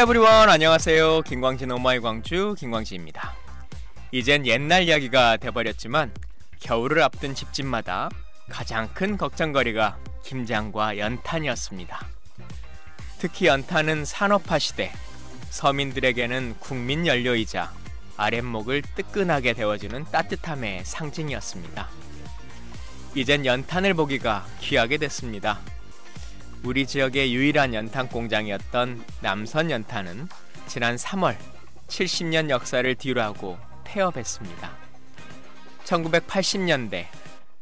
에브리원 안녕하세요. 김광진 오마이 광주 김광진입니다. 이젠 옛날 이야기가 돼버렸지만 겨울을 앞둔 집집마다 가장 큰 걱정거리가 김장과 연탄이었습니다. 특히 연탄은 산업화 시대 서민들에게는 국민 연료이자 아랫목을 뜨끈하게 데워주는 따뜻함의 상징이었습니다. 이젠 연탄을 보기가 귀하게 됐습니다. 우리 지역의 유일한 연탄 공장이었던 남선 연탄은 지난 3월 70년 역사를 뒤로하고 폐업했습니다. 1980년대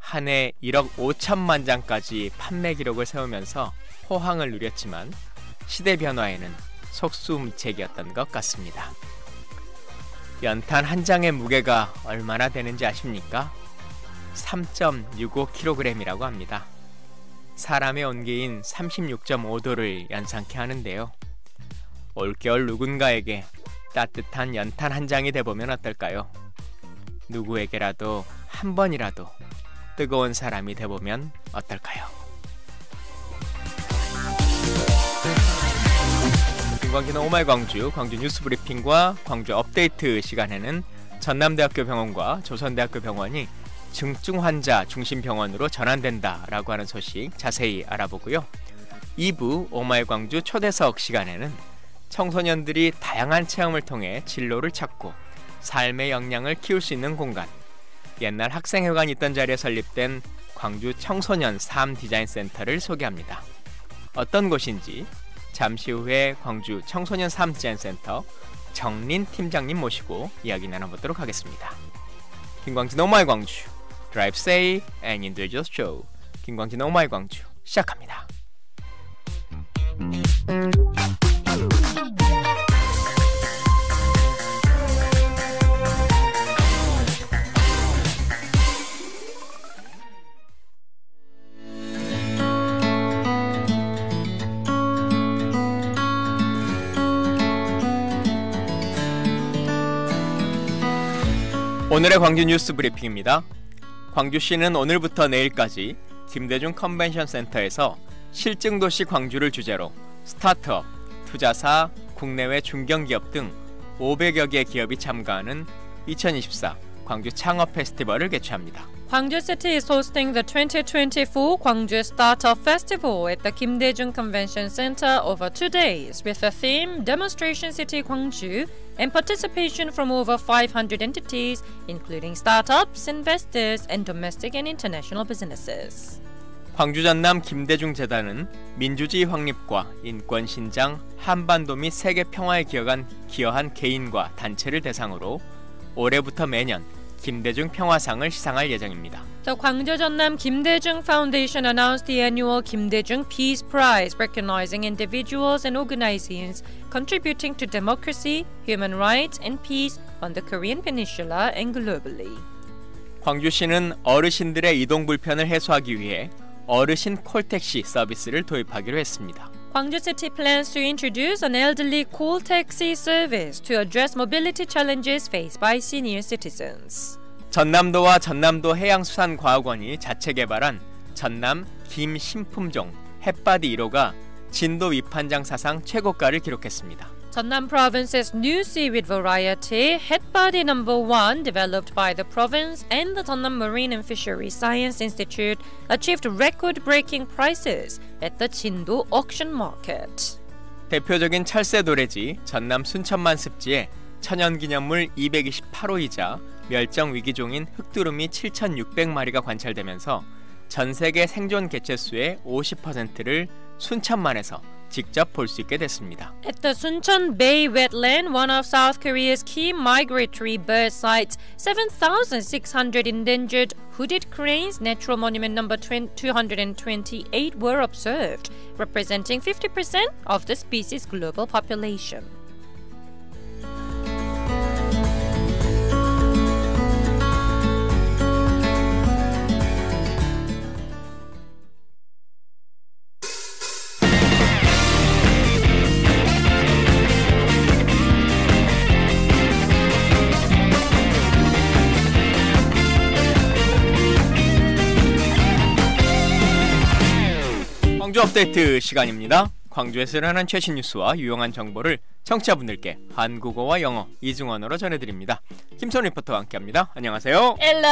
한 해 1억 5천만 장까지 판매 기록을 세우면서 호황을 누렸지만 시대 변화에는 속수무책이었던 것 같습니다. 연탄 한 장의 무게가 얼마나 되는지 아십니까? 3.65kg이라고 합니다. 사람의 온기인 36.5도를 연상케 하는데요. 올겨울 누군가에게 따뜻한 연탄 한 장이 돼보면 어떨까요? 누구에게라도 한 번이라도 뜨거운 사람이 돼보면 어떨까요? 김광진의 오마이광주 광주 뉴스 브리핑과 광주 업데이트 시간에는 전남대학교 병원과 조선대학교 병원이 중증 환자 중심 병원으로 전환된다라고 하는 소식 자세히 알아보고요. 2부 오마이 광주 초대석 시간에는 청소년들이 다양한 체험을 통해 진로를 찾고 삶의 역량을 키울 수 있는 공간 옛날 학생회관이 있던 자리에 설립된 광주 청소년 삶 디자인 센터를 소개합니다. 어떤 곳인지 잠시 후에 광주 청소년 삶 디자인 센터 정린 팀장님 모시고 이야기 나눠보도록 하겠습니다. 김광진 오마이 광주 Drive 드라이브 세이 앤 인디비주얼 쇼 김광진 오마이 광주 시작합니다. 오늘의 광주 뉴스 브리핑입니다. 광주시는 오늘부터 내일까지 김대중 컨벤션 센터에서 실증도시 광주를 주제로 스타트업, 투자사, 국내외 중견기업 등 500여 개 기업이 참가하는 2024 광주 창업 페스티벌을 개최합니다. Gwangju City is hosting the 2024 Gwangju Startup Festival at the Kim Dae-jung Convention Center over two days with the theme Demonstration City Gwangju and participation from over 500 entities, including startups, investors, and domestic and international businesses. 광주 전남 김대중 재단은 민주주의 확립과 인권 신장, 한반도 및 세계 평화에 기여한, 기여한 개인과 단체를 대상으로 올해부터 매년 김대중 평화상을 시상할 예정입니다. The Gwangju Jeonnam Kim Dae-jung Foundation announced the annual Kim Dae-jung Peace Prize, recognizing individuals and organizations contributing to democracy, human rights, and peace on the Korean Peninsula and globally. 광주시는 어르신들의 이동 불편을 해소하기 위해 어르신 콜택시 서비스를 도입하기로 했습니다. Gwangju City plans to introduce an elderly call taxi service to address mobility challenges faced by senior citizens. 전남도와 전남도 해양수산과학원이 자체 개발한 전남 김신품종 햇바디 1호가 진도 위판장 사상 최고가를 기록했습니다. Jeonnam Province's new seaweed variety, Headbody Number no. 1, developed by the province and the Jeonnam Marine and Fishery Science Institute, achieved record-breaking prices at the Jindo auction market. 대표적인 찰새 도래지 전남 순천만 습지에 천연기념물 228호이자 멸종 위기종인 흑두루미 7,600마리가 관찰되면서 전 세계 생존 개체 수의 50%를 순천만에서 직접 있게 됐습니다. At the Suncheon Bay wetland, one of South Korea's key migratory bird sites, 7,600 endangered hooded cranes, natural monument number 228 were observed, representing 50% of the species' global population. 광주 업데이트 시간입니다. 광주에서 일어난 최신 뉴스와 유용한 정보를 청취자분들께 한국어와 영어 이중언어로 전해드립니다. 김선 리포터와 함께합니다. 안녕하세요. Hello,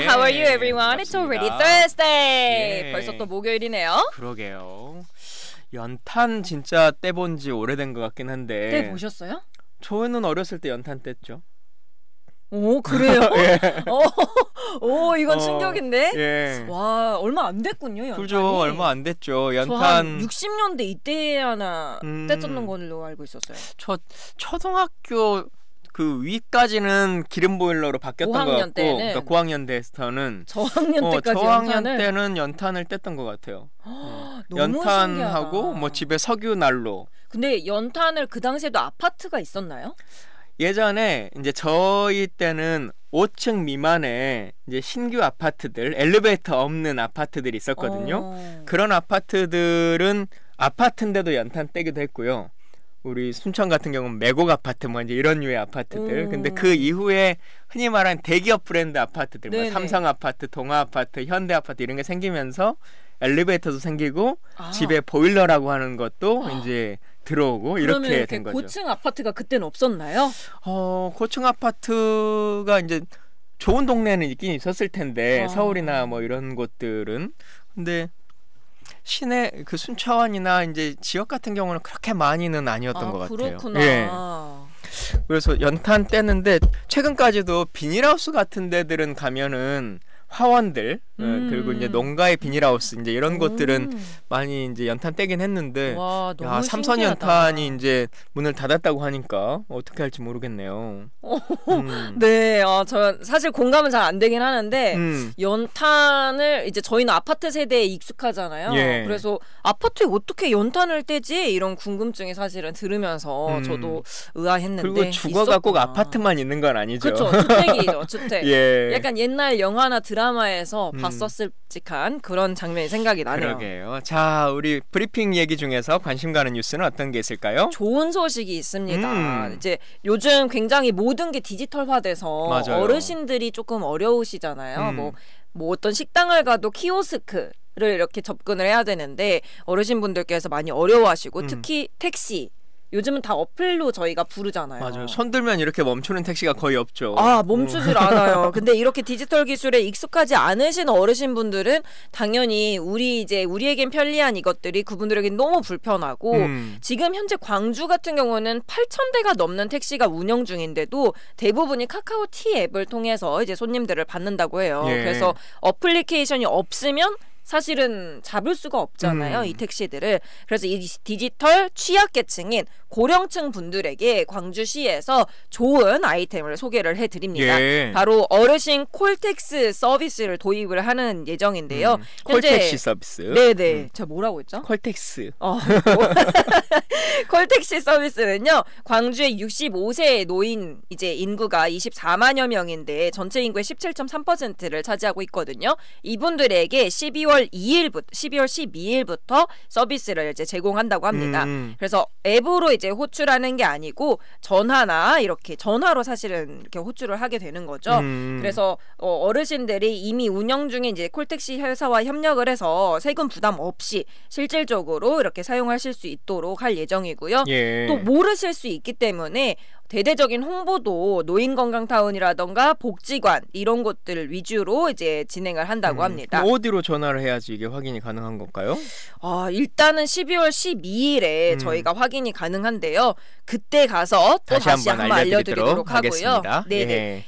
예, how are you, everyone? 반갑습니다. It's already Thursday. 예. 벌써 또 목요일이네요. 그러게요. 연탄 진짜 떼본 지 오래된 것 같긴 한데. 떼 보셨어요? 저는 어렸을 때 연탄 뗐죠. 오 그래요? 예. 어, 오, 이건 어, 충격인데. 예. 와 얼마 안 됐군요 연탄이. 그죠 얼마 안 됐죠 연탄. 60년대 이때 하나 음, 떼쳤는 걸로 알고 있었어요. 저 초등학교 그 위까지는 기름 보일러로 바뀌었던 것 같고 때는 그러니까 고학년 때에서는 저학년 어, 때까지 저학년 연탄을? 때는 연탄을 뗐던 것 같아요. 어, 연탄하고 신기하다. 뭐 집에 석유 난로. 근데 연탄을 그 당시에도 아파트가 있었나요? 예전에 이제 저희 때는 5층 미만의 이제 신규 아파트들 엘리베이터 없는 아파트들이 있었거든요. 오. 어. 그런 아파트들은 아파트인데도 연탄 떼기도 했고요. 우리 순천 같은 경우는 매곡 아파트 뭐 이제 이런 류의 아파트들. 오. 음. 근데 그 이후에 흔히 말하는 대기업 브랜드 아파트들, 뭐 삼성 아파트, 동아 아파트, 현대 아파트 이런 게 생기면서 엘리베이터도 생기고 아. 집에 보일러라고 하는 것도 아. 이제 들어오고 이렇게, 이렇게 된 거죠. 고층 아파트가 그때는 없었나요? 어, 고층 아파트가 이제 좋은 동네는 있긴 있었을 텐데 아. 서울이나 뭐 이런 곳들은 근데 시내 그순차이나 이제 지역 같은 경우는 그렇게 많이는 아니었던 아, 것 같아요. 그렇구나. 예. 그래서 연탄 떼는데 최근까지도 비닐하우스 같은 데들은 가면은 화원들 예, 음. 그리고 이제 농가의 비닐하우스 이제 이런 오. 것들은 많이 이제 연탄 떼긴 했는데 와, 야, 삼선 신기하다. 연탄이 이제 문을 닫았다고 하니까 어떻게 할지 모르겠네요. 음. 네, 어, 저 사실 공감은 잘 안 되긴 하는데 음. 연탄을 이제 저희는 아파트 세대에 익숙하잖아요. 예. 그래서 아파트에 어떻게 연탄을 떼지 이런 궁금증이 사실은 들으면서 음. 저도 의아했는데 그리고 주거가 있었구나. 꼭 아파트만 있는 건 아니죠. 그렇죠, 주택이죠, 주택. 예. 약간 옛날 영화나 드라 드라마에서 음. 봤었을직한 그런 장면이 생각이 나네요. 그러게요. 자, 우리 브리핑 얘기 중에서 관심 가는 뉴스는 어떤 게 있을까요? 좋은 소식이 있습니다. 음. 이제 요즘 굉장히 모든 게 디지털화돼서 맞아요. 어르신들이 조금 어려우시잖아요. 음. 뭐, 뭐 어떤 식당을 가도 키오스크 를 이렇게 접근을 해야 되는데 어르신분들께서 많이 어려워하시고 음. 특히 택시 요즘은 다 어플로 저희가 부르잖아요. 맞아요. 손 들면 이렇게 멈추는 택시가 거의 없죠. 아 음. 멈추질 않아요. 근데 이렇게 디지털 기술에 익숙하지 않으신 어르신분들은 당연히 우리 이제 우리에겐 편리한 이것들이 그분들에겐 너무 불편하고 음. 지금 현재 광주 같은 경우는 8천 대가 넘는 택시가 운영 중인데도 대부분이 카카오 티 앱을 통해서 이제 손님들을 받는다고 해요. 예. 그래서 어플리케이션이 없으면 사실은 잡을 수가 없잖아요. 음. 이 택시들을. 그래서 이 디지털 취약계층인 고령층 분들에게 광주시에서 좋은 아이템을 소개를 해드립니다. 예. 바로 어르신 콜택스 서비스를 도입을 하는 예정인데요. 음. 콜택시 서비스. 네네. 음. 저 뭐라고 했죠? 콜택스. 어, 뭐. 콜택시 서비스는요. 광주의 65세 노인 이제 인구가 24만여 명인데 전체 인구의 17.3%를 차지하고 있거든요. 이분들에게 12월 12월 2일부터 12월 12일부터 서비스를 이제 제공한다고 합니다. 음, 음. 그래서 앱으로 이제 호출하는 게 아니고 전화나 이렇게 전화로 사실은 이렇게 호출을 하게 되는 거죠. 음. 음. 그래서 어, 르신들이 이미 운영 중인 이제 콜택시 회사와 협력을 해서 세금 부담 없이 실질적으로 이렇게 사용하실 수 있도록 할 예정이고요. 예. 또 모르실 수 있기 때문에 대대적인 홍보도 노인건강타운이라던가 복지관 이런 곳들 위주로 이제 진행을 한다고 음, 합니다. 어디로 전화를 해야지 이게 확인이 가능한 건가요? 아, 일단은 12월 12일에 음. 저희가 확인이 가능한데요. 그때 가서 또 다시, 다시 한번, 한번 알려드리도록, 하고요. 네네. 예.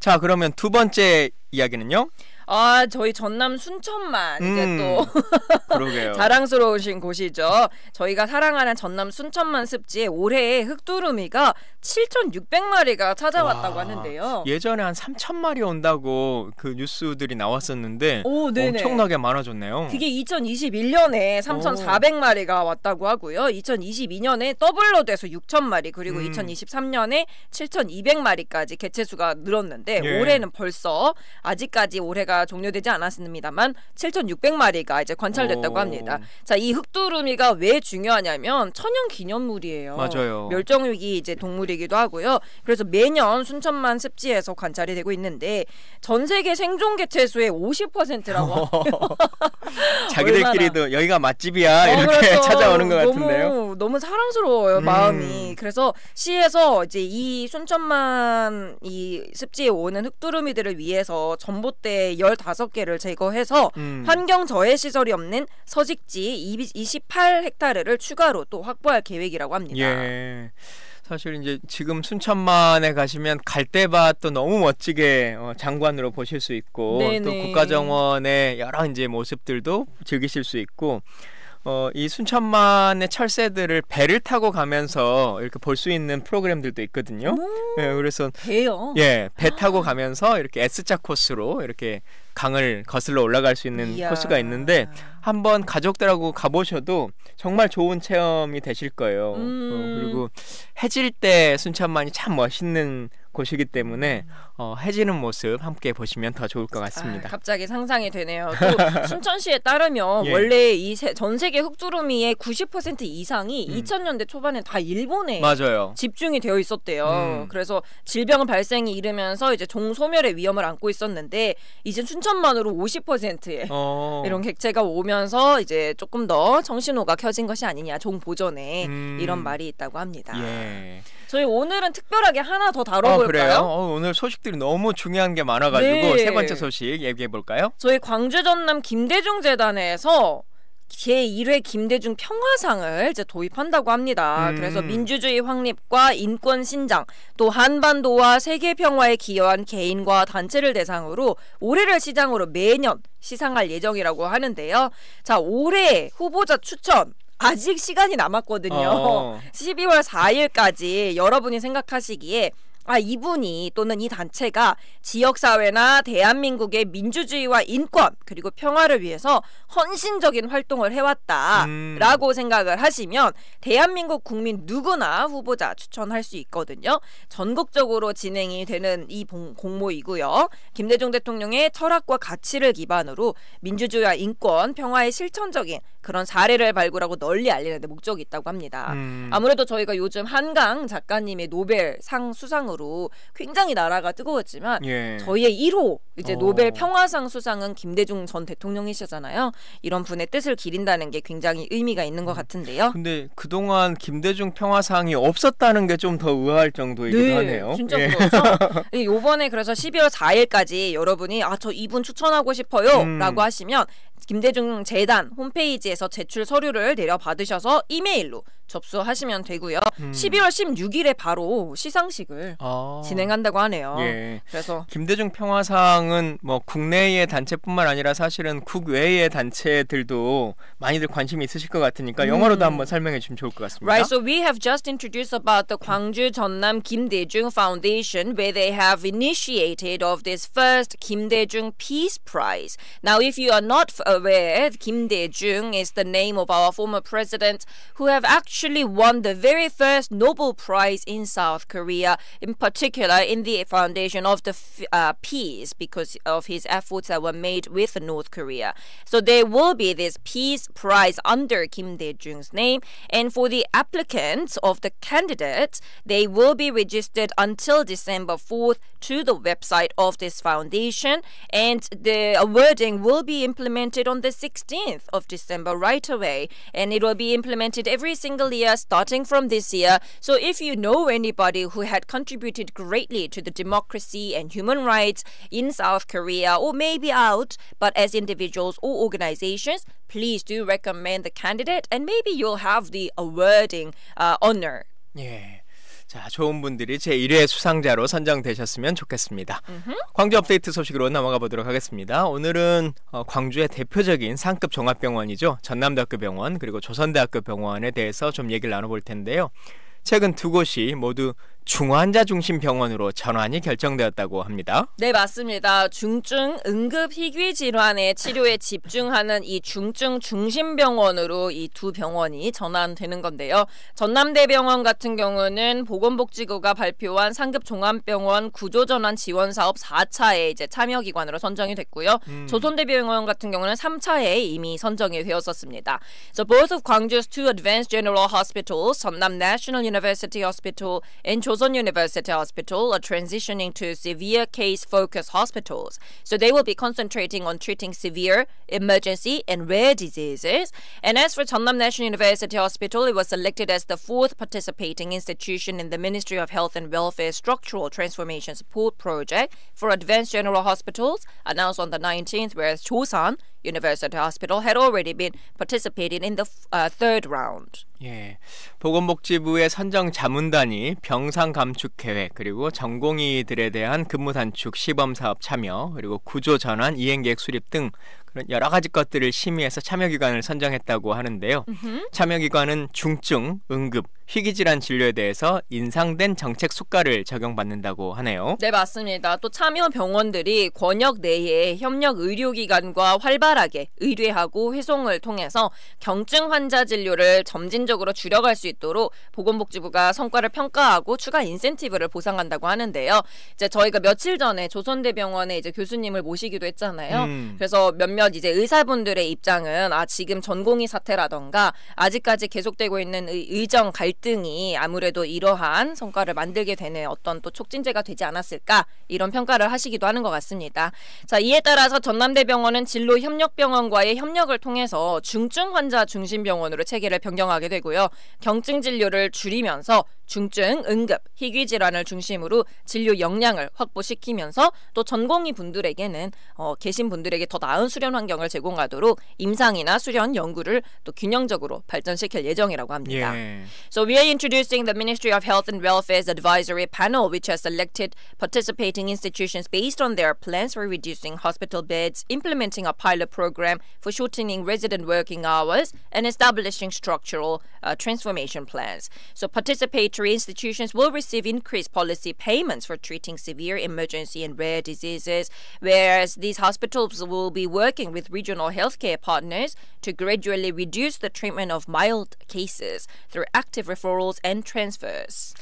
자, 그러면 두 번째 이야기는요? 아 저희 전남 순천만 음, 이제 또 자랑스러우신 곳이죠. 저희가 사랑하는 전남 순천만 습지에 올해의 흑두루미가 7,600마리가 찾아왔다고 와, 하는데요. 예전에 한 3,000마리 온다고 그 뉴스들이 나왔었는데 오, 엄청나게 많아졌네요. 그게 2021년에 3,400마리가 왔다고 하고요. 2022년에 더블로 돼서 6,000마리 그리고 음. 2023년에 7,200마리까지 개체수가 늘었는데 예. 올해는 벌써 아직까지 올해가 종료되지 않았습니다만 7,600마리가 이제 관찰됐다고 오. 합니다. 자, 이 흑두루미가 왜 중요하냐면 천연 기념물이에요. 맞아요. 멸종 위기 이제 동물이기도 하고요. 그래서 매년 순천만 습지에서 관찰이 되고 있는데 전 세계 생존 개체 수의 50%라고. 자기들끼리도 여기가 맛집이야 어, 이렇게 그렇죠. 찾아오는 것 너무, 같은데요. 너무 사랑스러워요 음. 마음이. 그래서 시에서 이제 이 순천만 이 습지에 오는 흑두루미들을 위해서 전봇대 15개를 제거해서 음. 환경 저해 시설이 없는 서직지 28헥타르를 추가로 또 확보할 계획이라고 합니다. 예. 사실 이제 지금 순천만에 가시면 갈대밭도 너무 멋지게 어, 장관으로 보실 수 있고 네네. 또 국가정원의 여러 이제 모습들도 즐기실 수 있고 어, 이 순천만의 철새들을 배를 타고 가면서 이렇게 볼 수 있는 프로그램들도 있거든요. 예, 그래서 배요. 예, 배 아. 타고 가면서 이렇게 S자 코스로 이렇게 강을 거슬러 올라갈 수 있는 이야. 코스가 있는데 한번 가족들하고 가보셔도 정말 좋은 체험이 되실 거예요. 어, 음. 어, 그리고 해질 때 순천만이 참 멋있는 곳이기 때문에 어, 해지는 모습 함께 보시면 더 좋을 것 같습니다. 아, 갑자기 상상이 되네요. 또 순천시에 따르면 예. 원래 이 전 세계 흑두루미의90% 이상이 음. 2000년대 초반에 다 일본에 맞아요. 집중이 되어 있었대요. 음. 그래서 질병 발생이 이르면서 이제 종소멸의 위험을 안고 있었는데 이제 순천 추천만으로 50%의 어. 이런 객체가 오면서 이제 조금 더 정신호가 켜진 것이 아니냐 종보전에 음. 이런 말이 있다고 합니다. 예. 저희 오늘은 특별하게 하나 더 다뤄볼까요? 어, 어, 오늘 소식들이 너무 중요한 게 많아가지고 네. 세 번째 소식 얘기해 볼까요? 저희 광주 전남 김대중 재단에서 제1회 김대중 평화상을 이제 도입한다고 합니다. 음. 그래서 민주주의 확립과 인권 신장, 또 한반도와 세계 평화에 기여한 개인과 단체를 대상으로 올해를 시장으로 매년 시상할 예정이라고 하는데요. 자, 올해 후보자 추천 아직 시간이 남았거든요. 어. 12월 4일까지 여러분이 생각하시기에 아, 이분이 또는 이 단체가 지역사회나 대한민국의 민주주의와 인권 그리고 평화를 위해서 헌신적인 활동을 해왔다라고 음. 생각을 하시면 대한민국 국민 누구나 후보자 추천할 수 있거든요. 전국적으로 진행이 되는 이 공모이고요. 김대중 대통령의 철학과 가치를 기반으로 민주주의와 인권, 평화의 실천적인 그런 사례를 발굴하고 널리 알리는 데 목적이 있다고 합니다. 음. 아무래도 저희가 요즘 한강 작가님의 노벨상 수상으로 정도로 굉장히 나라가 뜨거웠지만 예. 저희의 1호 이제 오. 어. 노벨 평화상 수상은 김대중 전 대통령이시잖아요. 이런 분의 뜻을 기린다는 게 굉장히 의미가 있는 것 음. 같은데요. 근데 그동안 김대중 평화상이 없었다는 게 좀 더 의아할 정도이기도 네, 하네요. 진짜 예. 그렇죠. 요번에 그래서 12월 4일까지 여러분이 아 저 이분 추천하고 싶어요 음. 라고 하시면 김대중 재단 홈페이지에서 제출 서류를 내려받으셔서 이메일로 접수하시면 되고요. 음. 12월 16일에 바로 시상식을 아. 진행한다고 하네요. 예. 그래서 김대중 평화상은 뭐 국내의 단체뿐만 아니라 사실은 국외의 단체들도 많이들 관심이 있으실 것 같으니까 음. 영어로도 한번 설명해 주면 좋을 것 같습니다. Right, so we have just introduced about the Gwangju Jeonnam Kim Dae-jung Foundation where they have initiated of this first Kim Dae-jung Peace Prize. Now, if you are not aware, Kim Dae-jung is the name of our former president who have actually actually won the very first Nobel Prize in South Korea, in particular in the foundation of the uh, peace because of his efforts that were made with North Korea. So there will be this Peace Prize under Kim Dae-jung's name, and for the applicants of the candidates, they will be registered until December 4th to the website of this foundation, and the awarding will be implemented on the 16th of December right away, and it will be implemented every single starting from this year. So if you know anybody who had contributed greatly to the democracy and human rights in South Korea or maybe out, but as individuals or organizations, please do recommend the candidate and maybe you'll have the awarding uh, honor. Yeah. 자, 좋은 분들이 제1회 수상자로 선정되셨으면 좋겠습니다. 으흠. 광주 업데이트 소식으로 넘어가 보도록 하겠습니다. 오늘은 어, 광주의 대표적인 상급 종합병원이죠. 전남대학교 병원 그리고 조선대학교 병원에 대해서 좀 얘기를 나눠볼 텐데요. 최근 두 곳이 모두 중환자 중심 병원으로 전환이 결정되었다고 합니다. 네, 맞습니다. 중증 응급 희귀 질환의 치료에 집중하는 이 중증 중심 병원으로 이 두 병원이 전환되는 건데요. 전남대병원 같은 경우는 보건복지부가 발표한 상급 종합병원 구조 전환 지원 사업 4차에 이제 참여 기관으로 선정이 됐고요. 음. 조선대병원 같은 경우는 3차에 이미 선정이 되었었습니다. So both of Gwangju's two advanced general hospitals, 전남 National University Hospital and 조선 Chosun University Hospital are transitioning to severe case focused hospitals. So they will be concentrating on treating severe, emergency, and rare diseases. And as for Chungnam National University Hospital, it was selected as the fourth participating institution in the Ministry of Health and Welfare Structural Transformation Support Project for Advanced General Hospitals, announced on the 19th, whereas Chosun University Hospital had already been participating in the uh, third round. 예, 보건복지부의 선정 자문단이 병상 감축 계획 그리고 전공의들에 대한 근무 단축 시범 사업 참여 그리고 구조 전환 이행 계획 수립 등 그런 여러 가지 것들을 심의해서 참여기관을 선정했다고 하는데요. 참여기관은 중증, 응급, 희귀질환 진료에 대해서 인상된 정책 수가를 적용받는다고 하네요. 네, 맞습니다. 또 참여 병원들이 권역 내에 협력 의료기관과 활발하게 의뢰하고 회송을 통해서 경증 환자 진료를 점진적으로 줄여갈 수 있도록 보건복지부가 성과를 평가하고 추가 인센티브를 보상한다고 하는데요. 이제 저희가 며칠 전에 조선대병원에 이제 교수님을 모시기도 했잖아요. 음. 그래서 몇몇 몇몇 이제 의사분들의 입장은 아 지금 전공의 사태라던가 아직까지 계속되고 있는 의정 갈등이 아무래도 이러한 성과를 만들게 되는 어떤 또 촉진제가 되지 않았을까 이런 평가를 하시기도 하는 것 같습니다. 자 이에 따라서 전남대병원은 진로협력병원과의 협력을 통해서 중증 환자 중심 병원으로 체계를 변경하게 되고요. 경증 진료를 줄이면서 중증, 응급, 희귀 질환을 중심으로 진료 역량을 확보시키면서 또 전공의 분들에게는 어, 계신 분들에게 더 나은 수련 환경을 제공하도록 임상이나 수련 연구를 또 균형적으로 발전시킬 예정이라고 합니다. 예. So we are introducing the Ministry of Health and Welfare's advisory panel which has selected participating institutions based on their plans for reducing hospital beds, implementing a pilot program for shortening resident working hours and establishing structural uh, transformation plans. So participate tertiary institutions will receive increased policy payments for treating severe emergency and rare diseases, whereas these hospitals will be working with regional healthcare partners to gradually reduce the treatment of mild cases through active referrals and transfers.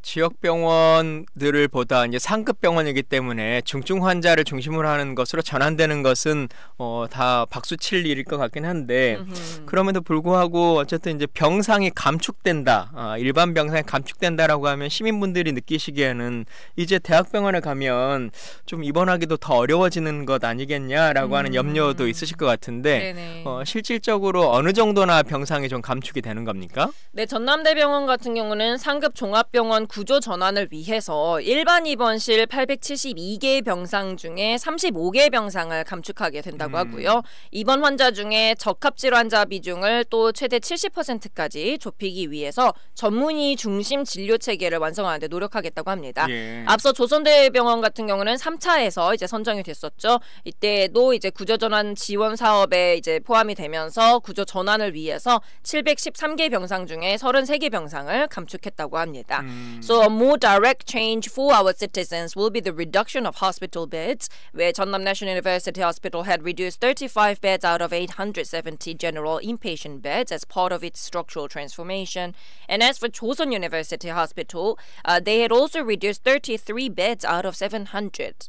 지역 병원들을 보다 이제 상급 병원이기 때문에 중증 환자를 중심으로 하는 것으로 전환되는 것은 어, 다 박수 칠 일일 것 같긴 한데 그럼에도 불구하고 어쨌든 이제 병상이 감축된다 아, 일반 병상이 감축된다라고 하면 시민분들이 느끼시기에는 이제 대학병원에 가면 좀 입원하기도 더 어려워지는 것 아니겠냐라고 음. 하는 염려도 음. 있으실 것 같은데 어, 실질적으로 어느 정도나 병상이 좀 감축이 되는 겁니까? 네 전남대병원 같은 경우는 상급 종합병원 이번 구조 전환을 위해서 일반 입원실 872개 병상 중에 35개 병상을 감축하게 된다고 음. 하고요. 입원 환자 중에 적합 질환자 비중을 또 최대 70%까지 좁히기 위해서 전문의 중심 진료 체계를 완성하는데 노력하겠다고 합니다. 예. 앞서 조선대병원 같은 경우는 3차에서 이제 선정이 됐었죠. 이때도 이제 구조 전환 지원 사업에 이제 포함이 되면서 구조 전환을 위해서 713개 병상 중에 33개 병상을 감축했다고 합니다. 음. So a more direct change for our citizens will be the reduction of hospital beds, where Chonnam National University Hospital had reduced 35 beds out of 870 general inpatient beds as part of its structural transformation. And as for Chosun University Hospital, uh, they had also reduced 33 beds out of 700.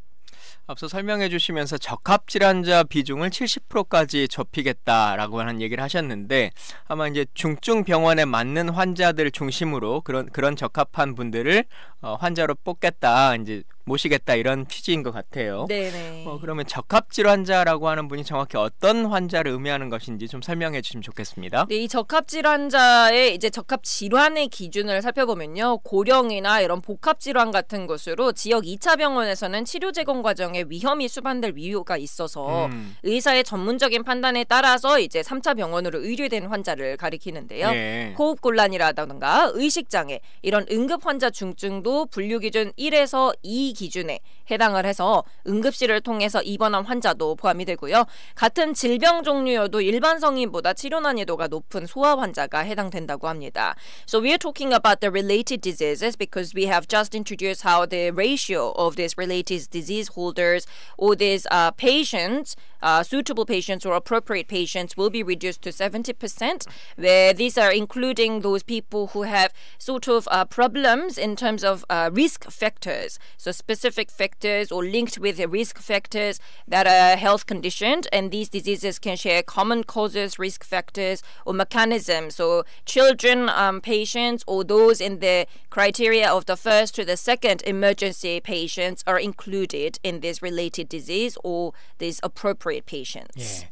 앞서 설명해 주시면서 적합 질환자 비중을 70%까지 접히겠다라고 하는 얘기를 하셨는데 아마 이제 중증 병원에 맞는 환자들 중심으로 그런 그런 적합한 분들을 어, 환자로 뽑겠다 이제 모시겠다 이런 취지인 것 같아요. 네네. 어, 그러면 적합 질환자라고 하는 분이 정확히 어떤 환자를 의미하는 것인지 좀 설명해 주시면 좋겠습니다. 네, 이 적합 질환자의 이제 적합 질환의 기준을 살펴보면요. 고령이나 이런 복합 질환 같은 것으로 지역 2차 병원에서는 치료 제공 과정에 위험이 수반될 이유가 있어서 음. 의사의 전문적인 판단에 따라서 이제 3차 병원으로 의뢰된 환자를 가리키는데요. 네. 호흡 곤란이라든가 의식 장애 이런 응급 환자 중증도 분류 기준 1에서 2 기준에 해당을 해서 응급실을 통해서 입원한 환자도 포함이 되고요. 같은 질병 종류여도 일반 성인보다 치료 난이도가 높은 소아 환자가 해당된다고 합니다. So we are talking about the related diseases because we have just introduced how the ratio of these related disease holders or these uh, patients, uh, suitable patients or appropriate patients will be reduced to 70%, where these are including those people who have sort of uh, problems in terms of uh, risk factors. So specific factors or linked with risk factors that are health conditioned, and these diseases can share common causes, risk factors, or mechanisms. So children, um, patients, or those in the criteria of the first to the second emergency patients are included in this related disease or these appropriate patients. Yeah.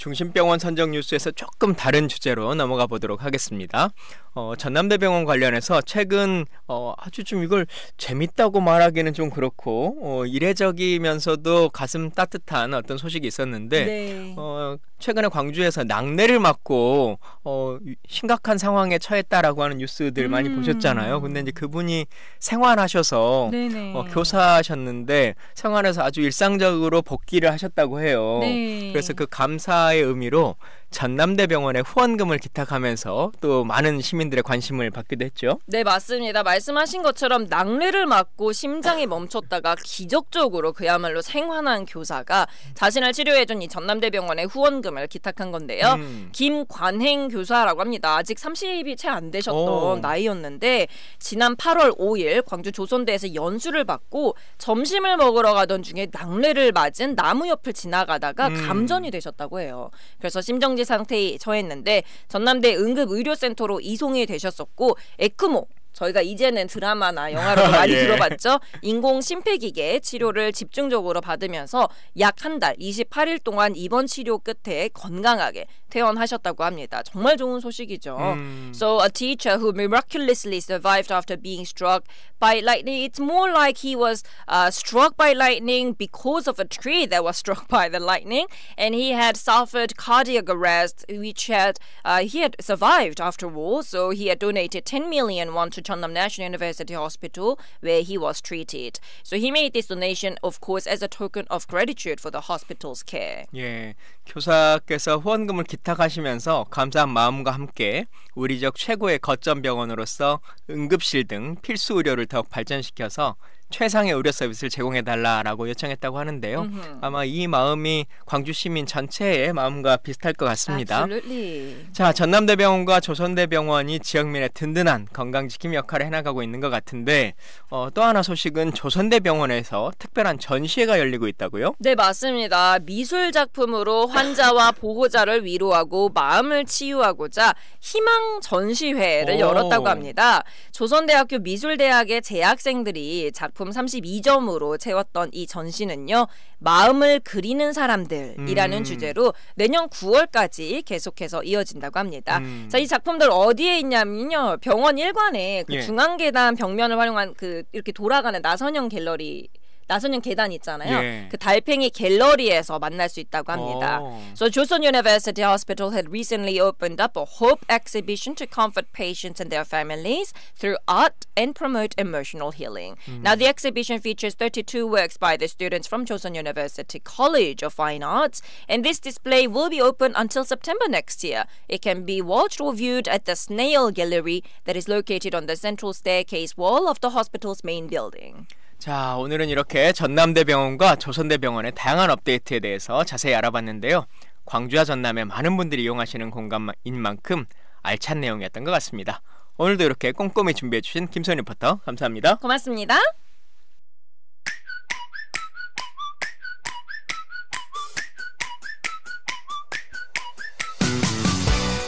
중심병원 선정 뉴스에서 조금 다른 주제로 넘어가 보도록 하겠습니다. 어, 전남대병원 관련해서 최근 어, 아주 좀 이걸 재밌다고 말하기는 좀 그렇고 어, 이례적이면서도 가슴 따뜻한 어떤 소식이 있었는데 네. 어, 최근에 광주에서 낙뢰를 맞고 어, 심각한 상황에 처했다라고 하는 뉴스들 많이 음. 보셨잖아요. 근데 이제 그분이 생활하셔서 어, 교사하셨는데 생활에서 아주 일상적으로 복귀를 하셨다고 해요. 네. 그래서 그 감사 의 의미로 전남대병원에 후원금을 기탁하면서 또 많은 시민들의 관심을 받기도 했죠. 네, 맞습니다. 말씀하신 것처럼 낙뢰를 맞고 심장이 멈췄다가 기적적으로 그야말로 생환한 교사가 자신을 치료해준 이 전남대병원에 후원금을 기탁한 건데요. 음. 김관행 교사라고 합니다. 아직 30이 채 안 되셨던 오. 나이였는데 지난 8월 5일 광주 조선대에서 연수를 받고 점심을 먹으러 가던 중에 낙뢰를 맞은 나무 옆을 지나가다가 음. 감전이 되셨다고 해요. 그래서 심정 미생지 상태에 처했는데 전남대 응급의료센터로 이송이 되셨었고 에크모 저희가 이제는 드라마나 영화로 많이 예. 들어봤죠. 인공 심폐기계 치료를 집중적으로 받으면서 약 한 달 28일 동안 입원 치료 끝에 건강하게 퇴원하셨다고 합니다. 정말 좋은 소식이죠. 음. So a teacher who miraculously survived after being struck by lightning. It's more like he was uh, struck by lightning because of a tree that was struck by the lightning, and he had suffered cardiac arrest, which had uh, he had survived after all. So he had donated 10 million won to Chonnam National University Hospital where he was treated. So he made this donation, of course, as a token of gratitude for the hospital's care. 예, 교사께서 후원금을 기 식탁하시면서 감사한 마음과 함께 우리 지역 최고의 거점 병원으로서 응급실 등 필수 의료를 더욱 발전시켜서 최상의 의료 서비스를 제공해 달라라고 요청했다고 하는데요. 음흠. 아마 이 마음이 광주 시민 전체의 마음과 비슷할 것 같습니다. Absolutely. 자, 전남대병원과 조선대병원이 지역민의 든든한 건강지킴 역할을 해나가고 있는 것 같은데 어, 또 하나 소식은 조선대병원에서 특별한 전시회가 열리고 있다고요? 네, 맞습니다. 미술 작품으로 환자와 보호자를 위로하고 마음을 치유하고자 희망 전시회를 오. 열었다고 합니다. 조선대학교 미술대학의 재학생들이 작품 작품 32점으로 채웠던 이 전시는요. 마음을 그리는 사람들이라는 음. 주제로 내년 9월까지 계속해서 이어진다고 합니다. 음. 자, 이 작품들 어디에 있냐면요. 병원 일관에 그 예. 중앙 계단 벽면을 활용한 그 이렇게 돌아가는 나선형 갤러리 나선형 계단 있잖아요. 예. 그 달팽이 갤러리에서 만날 수 있다고 합니다. 오. So Chosun University Hospital had recently opened up a hope exhibition to comfort patients and their families through art and promote emotional healing. Hmm. Now the exhibition features 32 works by the students from Chosun University College of Fine Arts, and this display will be open until September next year. It can be watched or viewed at the Snail Gallery that is located on the central staircase wall of the hospital's main building. 자, 오늘은 이렇게 전남대병원과 조선대병원의 다양한 업데이트에 대해서 자세히 알아봤는데요. 광주와 전남의 많은 분들이 이용하시는 공간인 만큼 알찬 내용이었던 것 같습니다. 오늘도 이렇게 꼼꼼히 준비해주신 김선 리포터 감사합니다. 고맙습니다.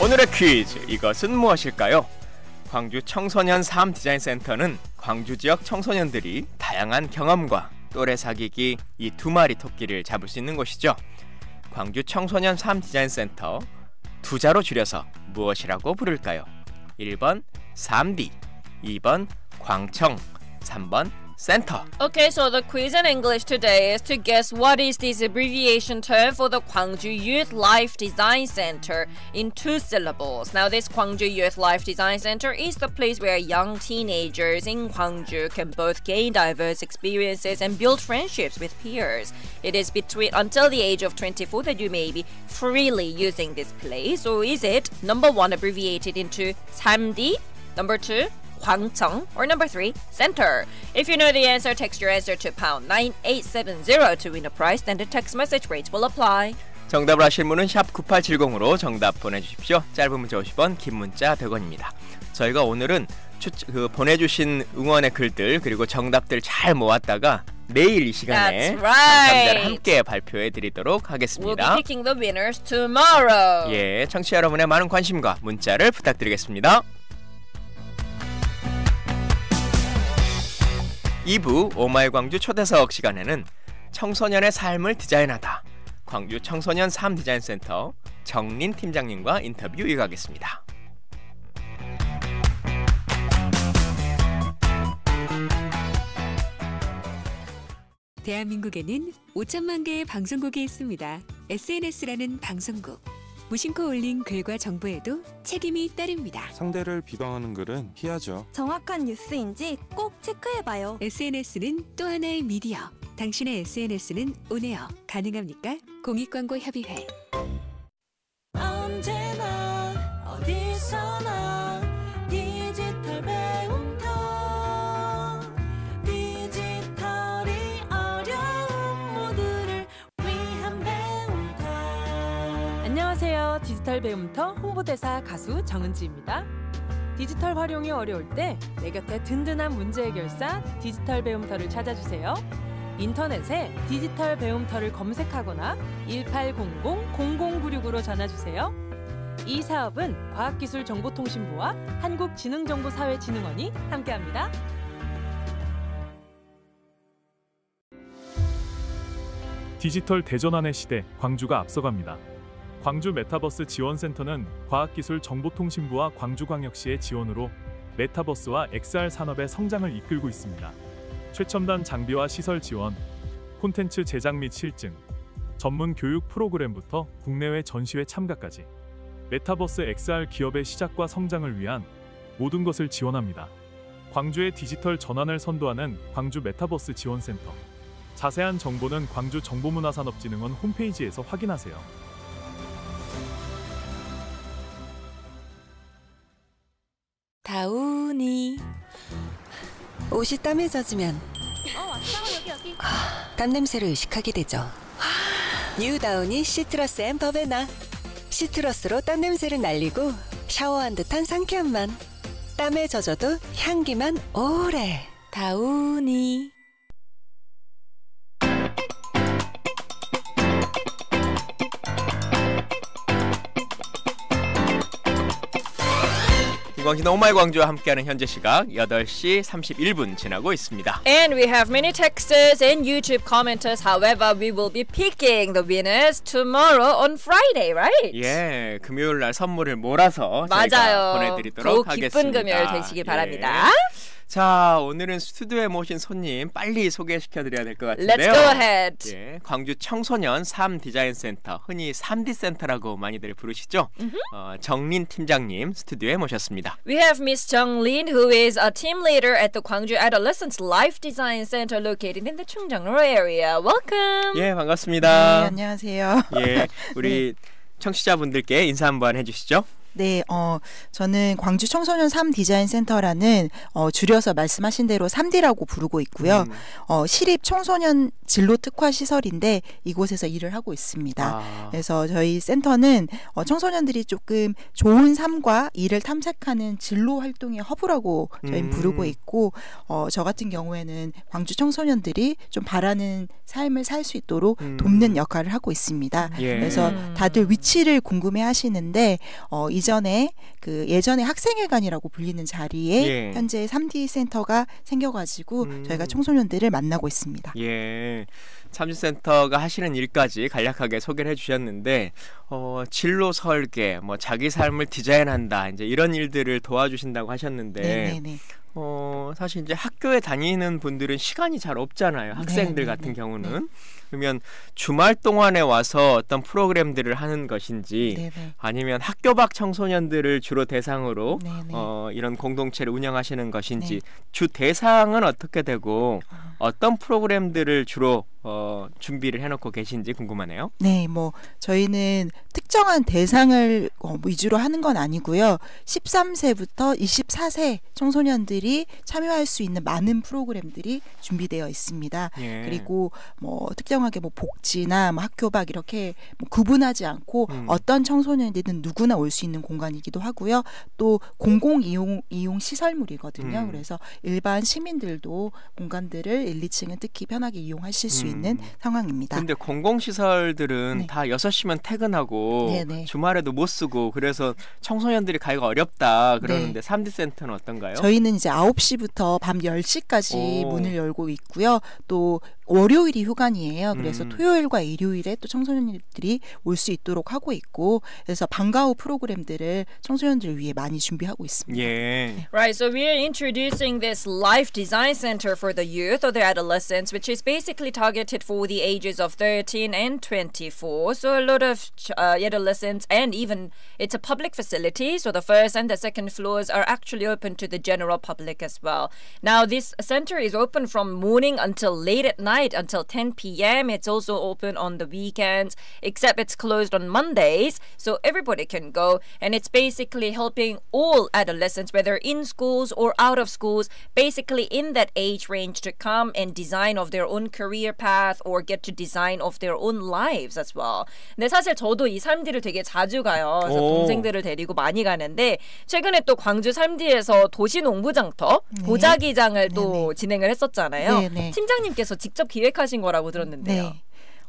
오늘의 퀴즈 이것은 무엇일까요? 광주 청소년 삶 디자인 센터는 광주 지역 청소년들이 다양한 경험과 또래 사귀기 이 두 마리 토끼를 잡을 수 있는 곳이죠. 광주 청소년 삶 디자인 센터 두 자로 줄여서 무엇이라고 부를까요? 1번 3디 2번 광청, 3번 center. Okay, so the quiz in English today is to guess what is this abbreviation term for the Gwangju Youth Life Design Center in two syllables. Now, this Gwangju Youth Life Design Center is the place where young teenagers in Gwangju can both gain diverse experiences and build friendships with peers. It is between until the age of 24 that you may be freely using this place, or is it number one abbreviated into 3D, number two Hwangcheong. Or number three, center. If you know the answer, text your answer to pound 9870 to win a prize, then the text message rates will apply. 정답을 아실 분은 샵 9870으로 정답 보내주십시오. 짧은 문자 50원, 긴 문자 100원입니다. 저희가 오늘은 추, 그 보내주신 응원의 글들 그리고 정답들 잘 모았다가 내일 이 시간에 right. 당첨자를 함께 발표해 드리도록 하겠습니다. We'll 예, 청취자 여러분의 많은 관심과 문자를 부탁드리겠습니다. 2부 오마이 광주 초대석 시간에는 청소년의 삶을 디자인하다 광주 청소년 삶 디자인 센터 정린 팀장님과 인터뷰 이어가겠습니다. 대한민국에는 5천만 개의 방송국이 있습니다. SNS라는 방송국 무심코 올린 글과 정보에도 책임이 따릅니다. 상대를 비방하는 글은 피하죠. 정확한 뉴스인지 꼭 체크해봐요. SNS는 또 하나의 미디어. 당신의 SNS는 오네요. 가능합니까? 공익광고협의회. 언제나 어디서나 디지털 배우 디지털 배움터 홍보대사 가수 정은지입니다. 디지털 활용이 어려울 때 내 곁에 든든한 문제 해결사 디지털 배움터를 찾아주세요. 인터넷에 디지털 배움터를 검색하거나 1800-0096으로 전화주세요. 이 사업은 과학기술정보통신부와 한국지능정보사회진흥원이 함께합니다. 디지털 대전환의 시대, 광주가 앞서갑니다. 광주 메타버스 지원센터는 과학기술정보통신부와 광주광역시의 지원으로 메타버스와 XR 산업의 성장을 이끌고 있습니다. 최첨단 장비와 시설 지원, 콘텐츠 제작 및 실증, 전문 교육 프로그램부터 국내외 전시회 참가까지 메타버스 XR 기업의 시작과 성장을 위한 모든 것을 지원합니다. 광주의 디지털 전환을 선도하는 광주 메타버스 지원센터. 자세한 정보는 광주 정보문화산업진흥원 홈페이지에서 확인하세요. 옷이 땀에 젖으면 어 여기 여기 아, 땀 냄새를 의식하게 되죠. 뉴다운이 시트러스 앤 버베나 시트러스로 땀 냄새를 날리고 샤워한 듯한 상쾌함만 땀에 젖어도 향기만 오래 다운이 김광진 오마이 광주와 함께하는 현재 시각 8시 31분 지나고 있습니다. And we have many texters and YouTube commenters. However, we will be picking the winners tomorrow on Friday, right? 예, 금요일 날 선물을 몰아서 맞아요. 저희가 보내드리도록 하겠습니다. 기쁜 금요일 되시길 바랍니다. 예. 자, 오늘은 스튜디오에 모신 손님 빨리 소개시켜 드려야 될 것 같은데요. Let's go ahead. 예, 광주 청소년 3 디자인 센터, 흔히 3D 센터라고 많이들 부르시죠? Mm-hmm. 어, 정린 팀장님 스튜디오에 모셨습니다. We have Miss Jung Lin who is a team leader at the Gwangju Adolescent Life Design Center located in the Chungjeongro area. Welcome. 예, 반갑습니다. 네, 안녕하세요. 예, 우리 네. 청취자분들께 인사 한번 해 주시죠. 네, 어, 저는 광주 청소년 삼 디자인 센터라는 어, 줄여서 말씀하신 대로 삼디라고 부르고 있고요. 음. 어, 시립 청소년 진로 특화 시설인데 이곳에서 일을 하고 있습니다. 아. 그래서 저희 센터는 어, 청소년들이 조금 좋은 삶과 일을 탐색하는 진로 활동의 허브라고 저희 는 음. 부르고 있고 어, 저 같은 경우에는 광주 청소년들이 좀 바라는 삶을 살 수 있도록 음. 돕는 역할을 하고 있습니다. 예. 그래서 다들 음. 위치를 궁금해하시는데 어, 이 이전에 그 예전에 학생회관이라고 불리는 자리에 예. 현재 3D 센터가 생겨가지고 음. 저희가 청소년들을 만나고 있습니다. 예. 참여센터가 하시는 일까지 간략하게 소개를 해주셨는데 어, 진로 설계, 뭐 자기 삶을 디자인한다 이제 이런 일들을 도와주신다고 하셨는데 어, 사실 이제 학교에 다니는 분들은 시간이 잘 없잖아요. 학생들 네네네. 같은 경우는. 네네. 그러면 주말 동안에 와서 어떤 프로그램들을 하는 것인지 네네. 네. 아니면 학교 밖 청소년들을 주로 대상으로 네, 네. 어, 이런 공동체를 운영하시는 것인지 네. 주 대상은 어떻게 되고 아. 어떤 프로그램들을 주로 어, 준비를 해놓고 계신지 궁금하네요. 네, 뭐 저희는 특정한 대상을 어, 뭐 위주로 하는 건 아니고요. 13세부터 24세 청소년들이 참여할 수 있는 많은 프로그램들이 준비되어 있습니다. 예. 그리고 뭐 특정하게 뭐 복지나 뭐 학교 밖 이렇게 뭐 구분하지 않고 음. 어떤 청소년이든 누구나 올 수 있는 공간이기도 하고요. 또 공공 이용 이용 시설물이거든요. 음. 그래서 일반 시민들도 공간들을 1, 2층은 특히 편하게 이용하실 수 음. 있는 음. 상황입니다. 근데 공공시설들은 네. 다 6시면 퇴근하고 네네. 네. 주말에도 못 쓰고 그래서 청소년들이 가기가 어렵다 그러는데 네. 3D 센터는 어떤가요? 저희는 이제 9시부터 밤 10시까지 오. 문을 열고 있고요. 또 월요일이 휴관이에요. 그래서 음. 토요일과 일요일에 또 청소년들이 있도록 하고 있고 그래서 방과후 프로그램들을 위해 많이 준비하고 있습니다. Yeah. Right. So we are introducing this Life Design Center for the youth or the adolescents which is basically targeted for the ages of 13 and 24. So a lot of uh, adolescents and even it's a public facility so the first and the second floors are actually open to the general public as well. Now this center is open from morning until late at night night until 10 p.m. It's also open on the weekends, except it's closed on Mondays, so everybody can go. And it's basically helping all adolescents, whether in schools or out of schools, basically in that age range to come and design of their own career path or get to design of their own lives as well. 근데 사실 저도 삼디를 되게 자주 가요. 그래서 오. 동생들을 데리고 많이 가는데 최근에 또 삼디에서 도시농부장터 네. 보자기장을 또 네, 진행을 했었잖아요. 팀장님께서 직접 직접 기획하신 거라고 들었는데요. 네.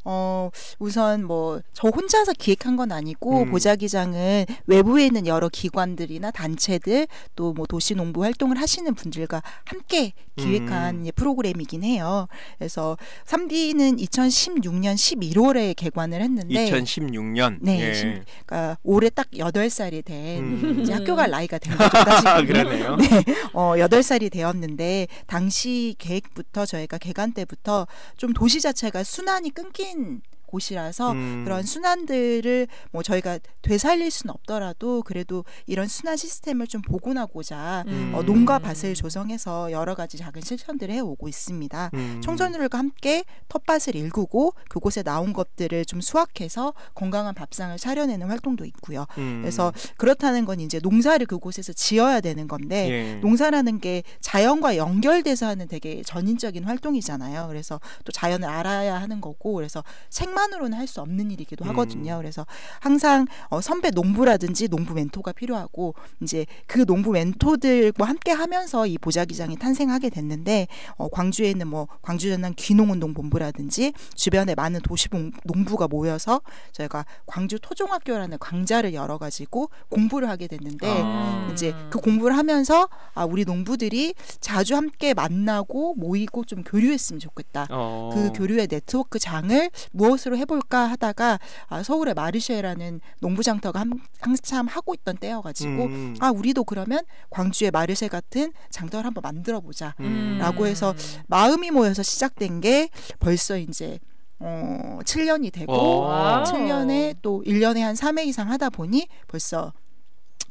어, 우선 뭐 저 혼자서 기획한 건 아니고 음. 보자기장은 외부에 있는 여러 기관들이나 단체들 또 뭐 도시 농부 활동을 하시는 분들과 함께 기획한 음. 프로그램이긴 해요. 그래서 3D는 2016년 11월에 개관을 했는데 2016년 네, 예. 심, 그러니까 올해 딱 8살이 된 음. 학교 갈 나이가 된 거죠. 그러네요. 네. 어, 8살이 되었는데 당시 계획부터 저희가 개관 때부터 좀 도시 자체가 순환이 끊긴 Hmm. 곳이라서 음. 그런 순환들을 뭐 저희가 되살릴 수는 없더라도 그래도 이런 순환 시스템을 좀 복원하고자 어, 음. 어, 농가 밭을 조성해서 여러 가지 작은 실천들을 해오고 있습니다. 음. 청소년들과 함께 텃밭을 일구고 그곳에 나온 것들을 좀 수확해서 건강한 밥상을 차려내는 활동도 있고요. 음. 그래서 그렇다는 건 이제 농사를 그곳에서 지어야 되는 건데 예. 농사라는 게 자연과 연결돼서 하는 되게 전인적인 활동이잖아요. 그래서 또 자연을 알아야 하는 거고 그래서 책만 손만으로는 할 수 없는 일이기도 하거든요. 음. 그래서 항상 어, 선배 농부라든지 농부 멘토가 필요하고 이제 그 농부 멘토들과 뭐 함께 하면서 이 보자기장이 탄생하게 됐는데 어, 광주에 있는 뭐 광주 전남 귀농운동 본부라든지 주변에 많은 도시 농부가 모여서 저희가 광주 토종학교라는 강좌를 열어 가지고 공부를 하게 됐는데 아. 이제 그 공부를 하면서 아 우리 농부들이 자주 함께 만나고 모이고 좀 교류했으면 좋겠다. 어. 그 교류의 네트워크 장을 무엇으로 테마로 해볼까 하다가 아, 서울의 마르쉐라는 농부장터가 한, 한참 하고 있던 때여가지고 음. 아 우리도 그러면 광주의 마르쉐 같은 장터를 한번 만들어보자라고 음. 해서 마음이 모여서 시작된 게 벌써 이제 어, 7년이 되고 오. 어. 7년에 또 1년에 한 3회 이상 하다 보니 벌써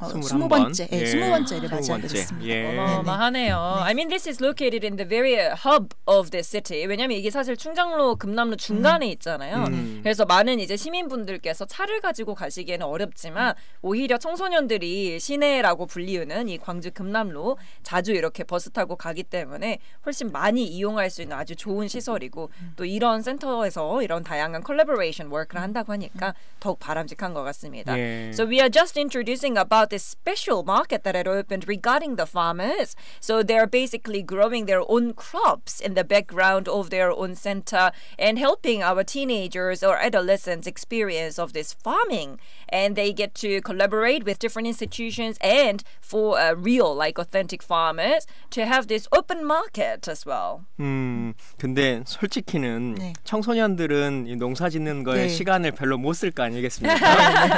어, 스무 번째, 예, 예, 스무 번째를 맞이하겠습니다. 예. 어마하네요. 네. I mean this is located in the very uh, hub of the city. 왜냐하면 이게 사실 충장로, 금남로 중간에 음. 있잖아요. 음. 그래서 많은 이제 시민분들께서 차를 가지고 가시기에는 어렵지만 오히려 청소년들이 시내라고 불리우는 이 광주 금남로 자주 이렇게 버스 타고 가기 때문에 훨씬 많이 이용할 수 있는 아주 좋은 시설이고 음. 또 이런 센터에서 이런 다양한 컬래버레이션 워크를 한다고 하니까 더욱 바람직한 것 같습니다. 예. So we are just introducing about this special market that had opened regarding the farmers. So they're basically growing their own crops in the background of their own center and helping our teenagers or adolescents experience of this farming. And they get to collaborate with different institutions and for uh, real, like authentic farmers to have this open market as well. 음, hmm. 시간을 별로 못 아니겠습니까?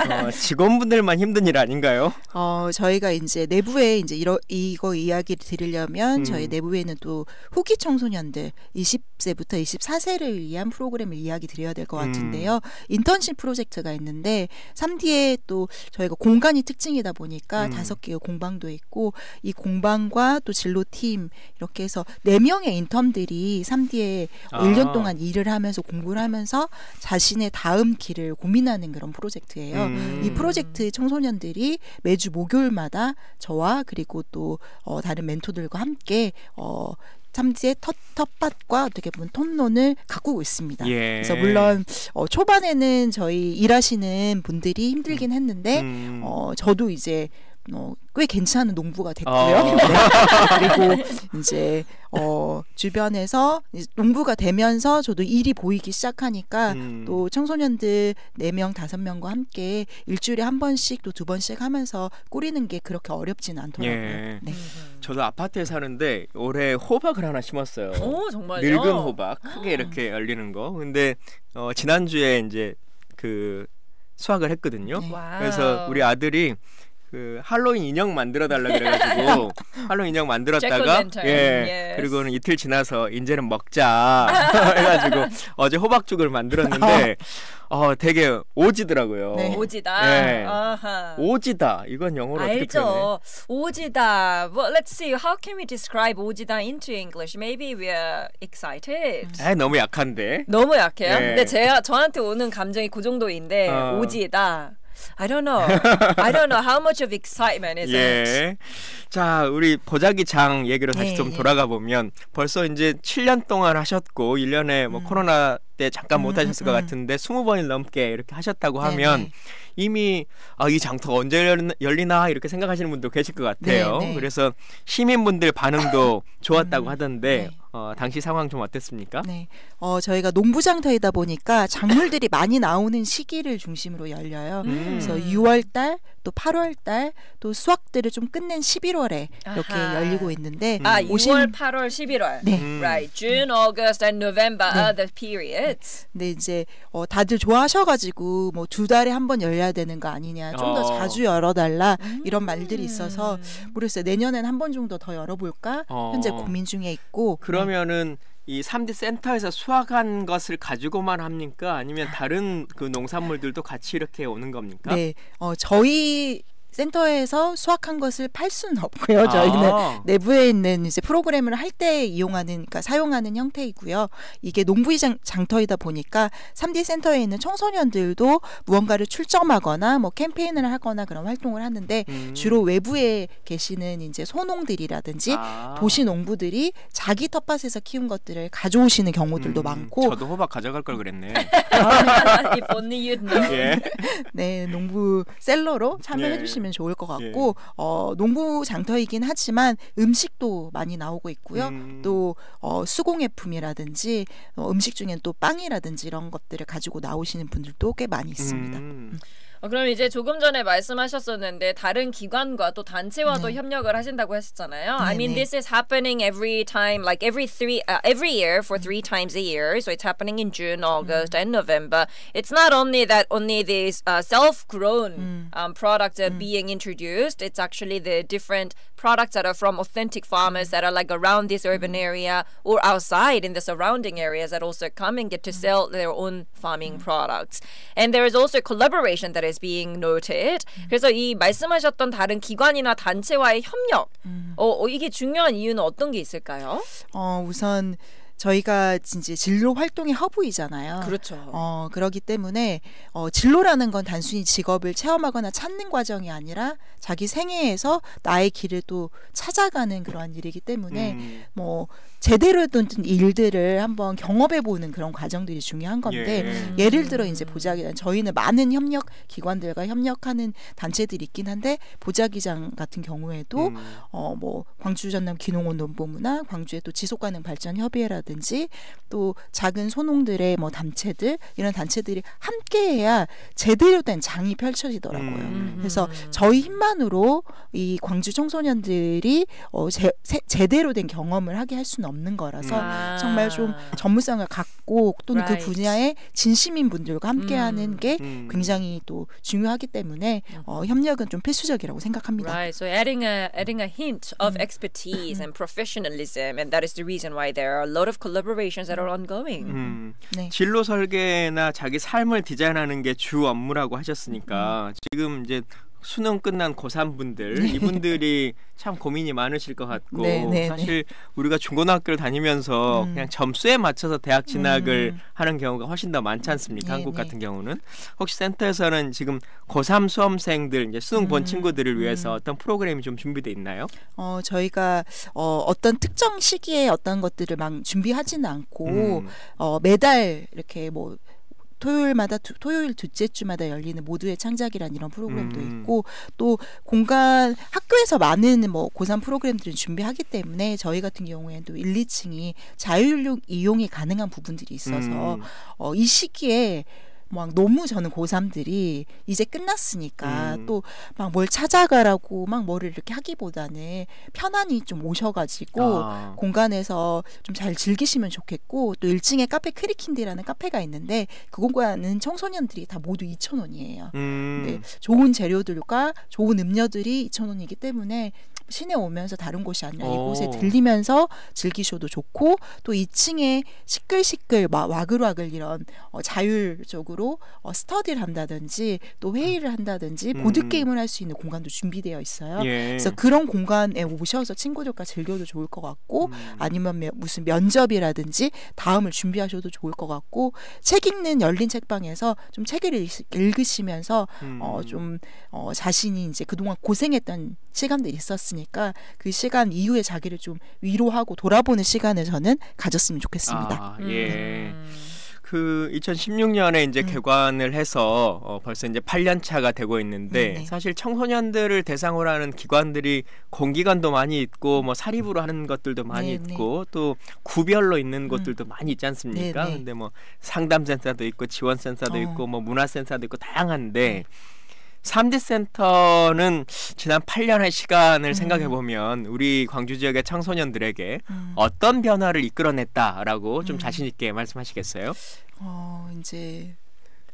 어, 직원분들만 힘든 일 아닌가요? 어, 저희가 이제 내부에 이제 이러, 이거 이야기를 드리려면 음. 저희 내부에는 또 후기 청소년들 20세부터 24세를 위한 프로그램을 이야기 드려야 될것 음. 같은데요. 음. 인턴십 프로젝트가 있는데 3D에 또 저희가 공간이 특징이다 보니까 음. 다섯 음. 개의 공방도 있고 이 공방과 또 진로팀 이렇게 해서 네 명의 인턴들이 3D에 아. 1년 동안 일을 하면서 공부를 하면서 자신의 다음 길을 고민하는 그런 프로젝트예요. 음. 이 프로젝트 청소년들이 매주 목요일마다 저와 그리고 또 어, 다른 멘토들과 함께 어, 참지의 텃, 텃밭과 어떻게 보면 톤론을 가꾸고 있습니다. 예. 그래서 물론 어, 초반에는 저희 일하시는 분들이 힘들긴 음. 했는데 음. 어, 저도 이제 어, 꽤 괜찮은 농부가 됐고요. 아~ 네. 그리고 이제 어, 주변에서 이제 농부가 되면서 저도 일이 보이기 시작하니까 음. 또 청소년들 네 명 다섯 명과 함께 일주일에 한 번씩 또 두 번씩 하면서 꾸리는 게 그렇게 어렵진 않더라고요. 예. 네. 저도 아파트에 사는데 올해 호박을 하나 심었어요. 오, 정말요? 늙은 호박 크게 이렇게 열리는 거. 근데 어, 지난주에 이제 그 수확을 했거든요. 네. 그래서 우리 아들이 그 할로윈 인형 만들어 달라 그래가지고 할로윈 인형 만들었다가 예 그리고는 이틀 지나서 이제는 먹자 해가지고 어제 호박죽을 만들었는데 아. 어 되게 오지더라고요. 네. 오지다. 예. 오지다 이건 영어로 알죠. 어떻게 표현해? 오지다. Well, let's see. How can we describe 오지다 into English? Maybe we're excited. 에 음. 너무 약한데. 너무 약해요. 예. 근데 제가 저한테 오는 감정이 그 정도인데 어. 오지다. I don't know. I don't know how much of excitement is 예. it. 자, 우리 보자기 장 얘기로 다시 예, 좀 돌아가 보면 벌써 이제 7년 동안 하셨고 1년에 뭐 음. 코로나 때 잠깐 음, 못 하셨을 것 음, 음. 같은데 스무 번이 넘게 이렇게 하셨다고 네, 하면 네. 이미 아, 이 장터가 언제 열리나 이렇게 생각하시는 분도 계실 것 같아요. 네네. 네. 그래서 시민분들 반응도 좋았다고 하던데 네. 어, 당시 상황 좀 어땠습니까? 네. 어, 저희가 농부장터이다 보니까 작물들이 많이 나오는 시기를 중심으로 열려요. 음. 그래서 6월달, 또 8월달 또 수학들을 좀 끝낸 11월에 이렇게 아하. 열리고 있는데 음. 아 오신... 6월, 8월, 11월. 네. 음. Right. June, August and November 네. are the periods. 근 이제 어, 다들 좋아하셔가지고 뭐 두 달에 한 번 열려야 되는 거 아니냐, 좀더 어. 자주 열어달라 음. 이런 말들이 있어서 음. 모르겠어요. 내년엔 한 번 정도 더 열어볼까 어. 현재 고민 중에 있고. 그러면은. 네. 이 3D 센터에서 수확한 것을 가지고만 합니까? 아니면 다른 그 농산물들도 같이 이렇게 오는 겁니까? 네, 어, 저희 센터에서 수확한 것을 팔 수는 없고요. 아. 저희는 아. 내부에 있는 이제 프로그램을 할 때 이용하는 그러니까 사용하는 형태이고요. 이게 농부의 장, 장터이다 보니까 3D 센터에 있는 청소년들도 무언가를 출점하거나 뭐 캠페인을 하거나 그런 활동을 하는데 음. 주로 외부에 계시는 이제 소농들이라든지 아. 도시 농부들이 자기 텃밭에서 키운 것들을 가져오시는 경우들도 음. 많고 저도 호박 가져갈 걸 그랬네. 아, 예. 네, 농부 셀러로 참여해 예. 주시면 하시면 좋을 것 같고 예. 어, 농부 장터이긴 하지만 음식도 많이 나오고 있고요. 음. 또 어, 수공예품이라든지 어, 음식 중엔 또 빵이라든지 이런 것들을 가지고 나오시는 분들도 꽤 많이 있습니다. 음. 음. 어, 그럼 이제 조금 전에 말씀하셨었는데 다른 기관과 또 단체와도 네. 협력을 하신다고 하셨잖아요. 네, I mean, 네. this is happening every time, like every three, uh, every year for three times a year. So it's happening in June, August, mm. and November. It's not only that only these uh, self-grown mm. um, products are mm. being introduced. It's actually the different products that are from authentic farmers that are like around this urban mm-hmm. area or outside in the surrounding areas that also come and get to mm-hmm. sell their own farming mm-hmm. products. And there is also collaboration that is being noted. 그래서 이 말씀하셨던 다른 기관이나 단체와의 협력, 어, 어 이게 중요한 이유는 어떤 게 있을까요? 어, 우선 저희가 진짜 진로 활동의 허브이잖아요. 그렇죠. 어, 그러기 때문에 어, 진로라는 건 단순히 직업을 체험하거나 찾는 과정이 아니라 자기 생애에서 나의 길을 또 찾아가는 그러한 일이기 때문에 음. 뭐 제대로 했던 일들을 한번 경험해 보는 그런 과정들이 중요한 건데 예. 음. 를 들어 이제 보자기장 저희는 많은 협력 기관들과 협력하는 단체들이 있긴 한데 보자기장 같은 경우에도 음. 어뭐 광주 전남 기농원 논보문화 광주의 또 지속가능 발전 협의회라든지 또 작은 소농들의 뭐 단체들 이런 단체들이 함께해야 제대로 된 장이 펼쳐지더라고요. 음. 그래서 저희 힘만으로 이 광주 청소년들이 어 제, 세, 제대로 된 경험을 하게 할 수는 없. 없는 거라서 아. 정말 좀 전문성을 갖고 또는 right. 그 분야에 진심인 분들과 함께하는 음. 게 음. 굉장히 또 중요하기 때문에 어, 협력은 좀 필수적이라고 생각합니다. Right. So adding a adding a hint of expertise and professionalism, and that is the reason why there are a lot of collaborations that are ongoing. 네. 진로 설계나 자기 삶을 디자인하는 게 주 업무라고 하셨으니까 지금 이제 수능 끝난 고3분들 네. 이분들이 참 고민이 많으실 것 같고 네, 네, 네, 사실 우리가 중고등학교를 다니면서 음. 그냥 점수에 맞춰서 대학 진학을 음. 하는 경우가 훨씬 더 많지 않습니까? 네, 한국 네. 같은 경우는 혹시 센터에서는 지금 고3 수험생들 이제 수능 본 음, 친구들을 위해서 음. 어떤 프로그램이 좀 준비돼 있나요? 어 저희가 어, 어떤 특정 시기에 어떤 것들을 막 준비하지는 않고 음. 어, 매달 이렇게 뭐 토요일마다 토요일 둘째 주마다 열리는 모두의 창작이란 이런 프로그램도 음. 있고 또 공간 학교에서 많은 뭐고산 프로그램들을 준비하기 때문에 저희 같은 경우에는또 1, 2층이 자율 이용이 가능한 부분들이 있어서 음. 어, 이 시기에 막 너무 저는 고3들이 이제 끝났으니까 음. 또막 뭘 찾아가라고 막 뭐를 이렇게 하기보다는 편안히 좀 오셔가지고 아. 공간에서 좀 잘 즐기시면 좋겠고 또 1층에 카페 크리킨디라는 카페가 있는데 그 공간은 청소년들이 다 모두 2,000원이에요. 음. 좋은 재료들과 좋은 음료들이 2,000원이기 때문에 시내 오면서 다른 곳이 아니라 이곳에 어. 들리면서 즐기셔도 좋고 또 2층에 시끌시끌 마, 와글와글 이런 어, 자율적으로 어, 스터디를 한다든지 또 회의를 한다든지 음. 보드 게임을 할 수 있는 공간도 준비되어 있어요. 예. 그래서 그런 공간에 오셔서 친구들과 즐겨도 좋을 것 같고 음. 아니면 매, 뭐 무슨 면접이라든지 다음을 준비하셔도 좋을 것 같고 책 읽는 열린 책방에서 좀 책을 읽, 으시면서 어, 음. 어, 좀 어, 자신이 이제 그동안 고생했던 시간들이 있었으니 있으니까 그 시간 이후에 자기를 좀 위로하고 돌아보는 시간을 저는 가졌으면 좋겠습니다. 아, 음. 예. 음. 그 2016년에 이제 음. 개관을 해서 어, 벌써 이제 8년 차가 되고 있는데 음, 네. 사실 청소년들을 대상으로 하는 기관들이 공기관도 많이 있고 뭐 사립으로 하는 것들도 많이 네, 있고 네. 또 구별로 있는 음. 곳들도 많이 있지 않습니까? 네, 네. 근데 뭐 상담 센터도 있고 지원 센터도 어. 있고 뭐 문화 센터도 있고 다양한데 네. 3대 센터는 지난 8년의 시간을 음. 생각해 보면 우리 광주 지역의 청소년들에게 음. 어떤 변화를 이끌어냈다라고 좀 음. 자신 있게 말씀하시겠어요? 어, 이제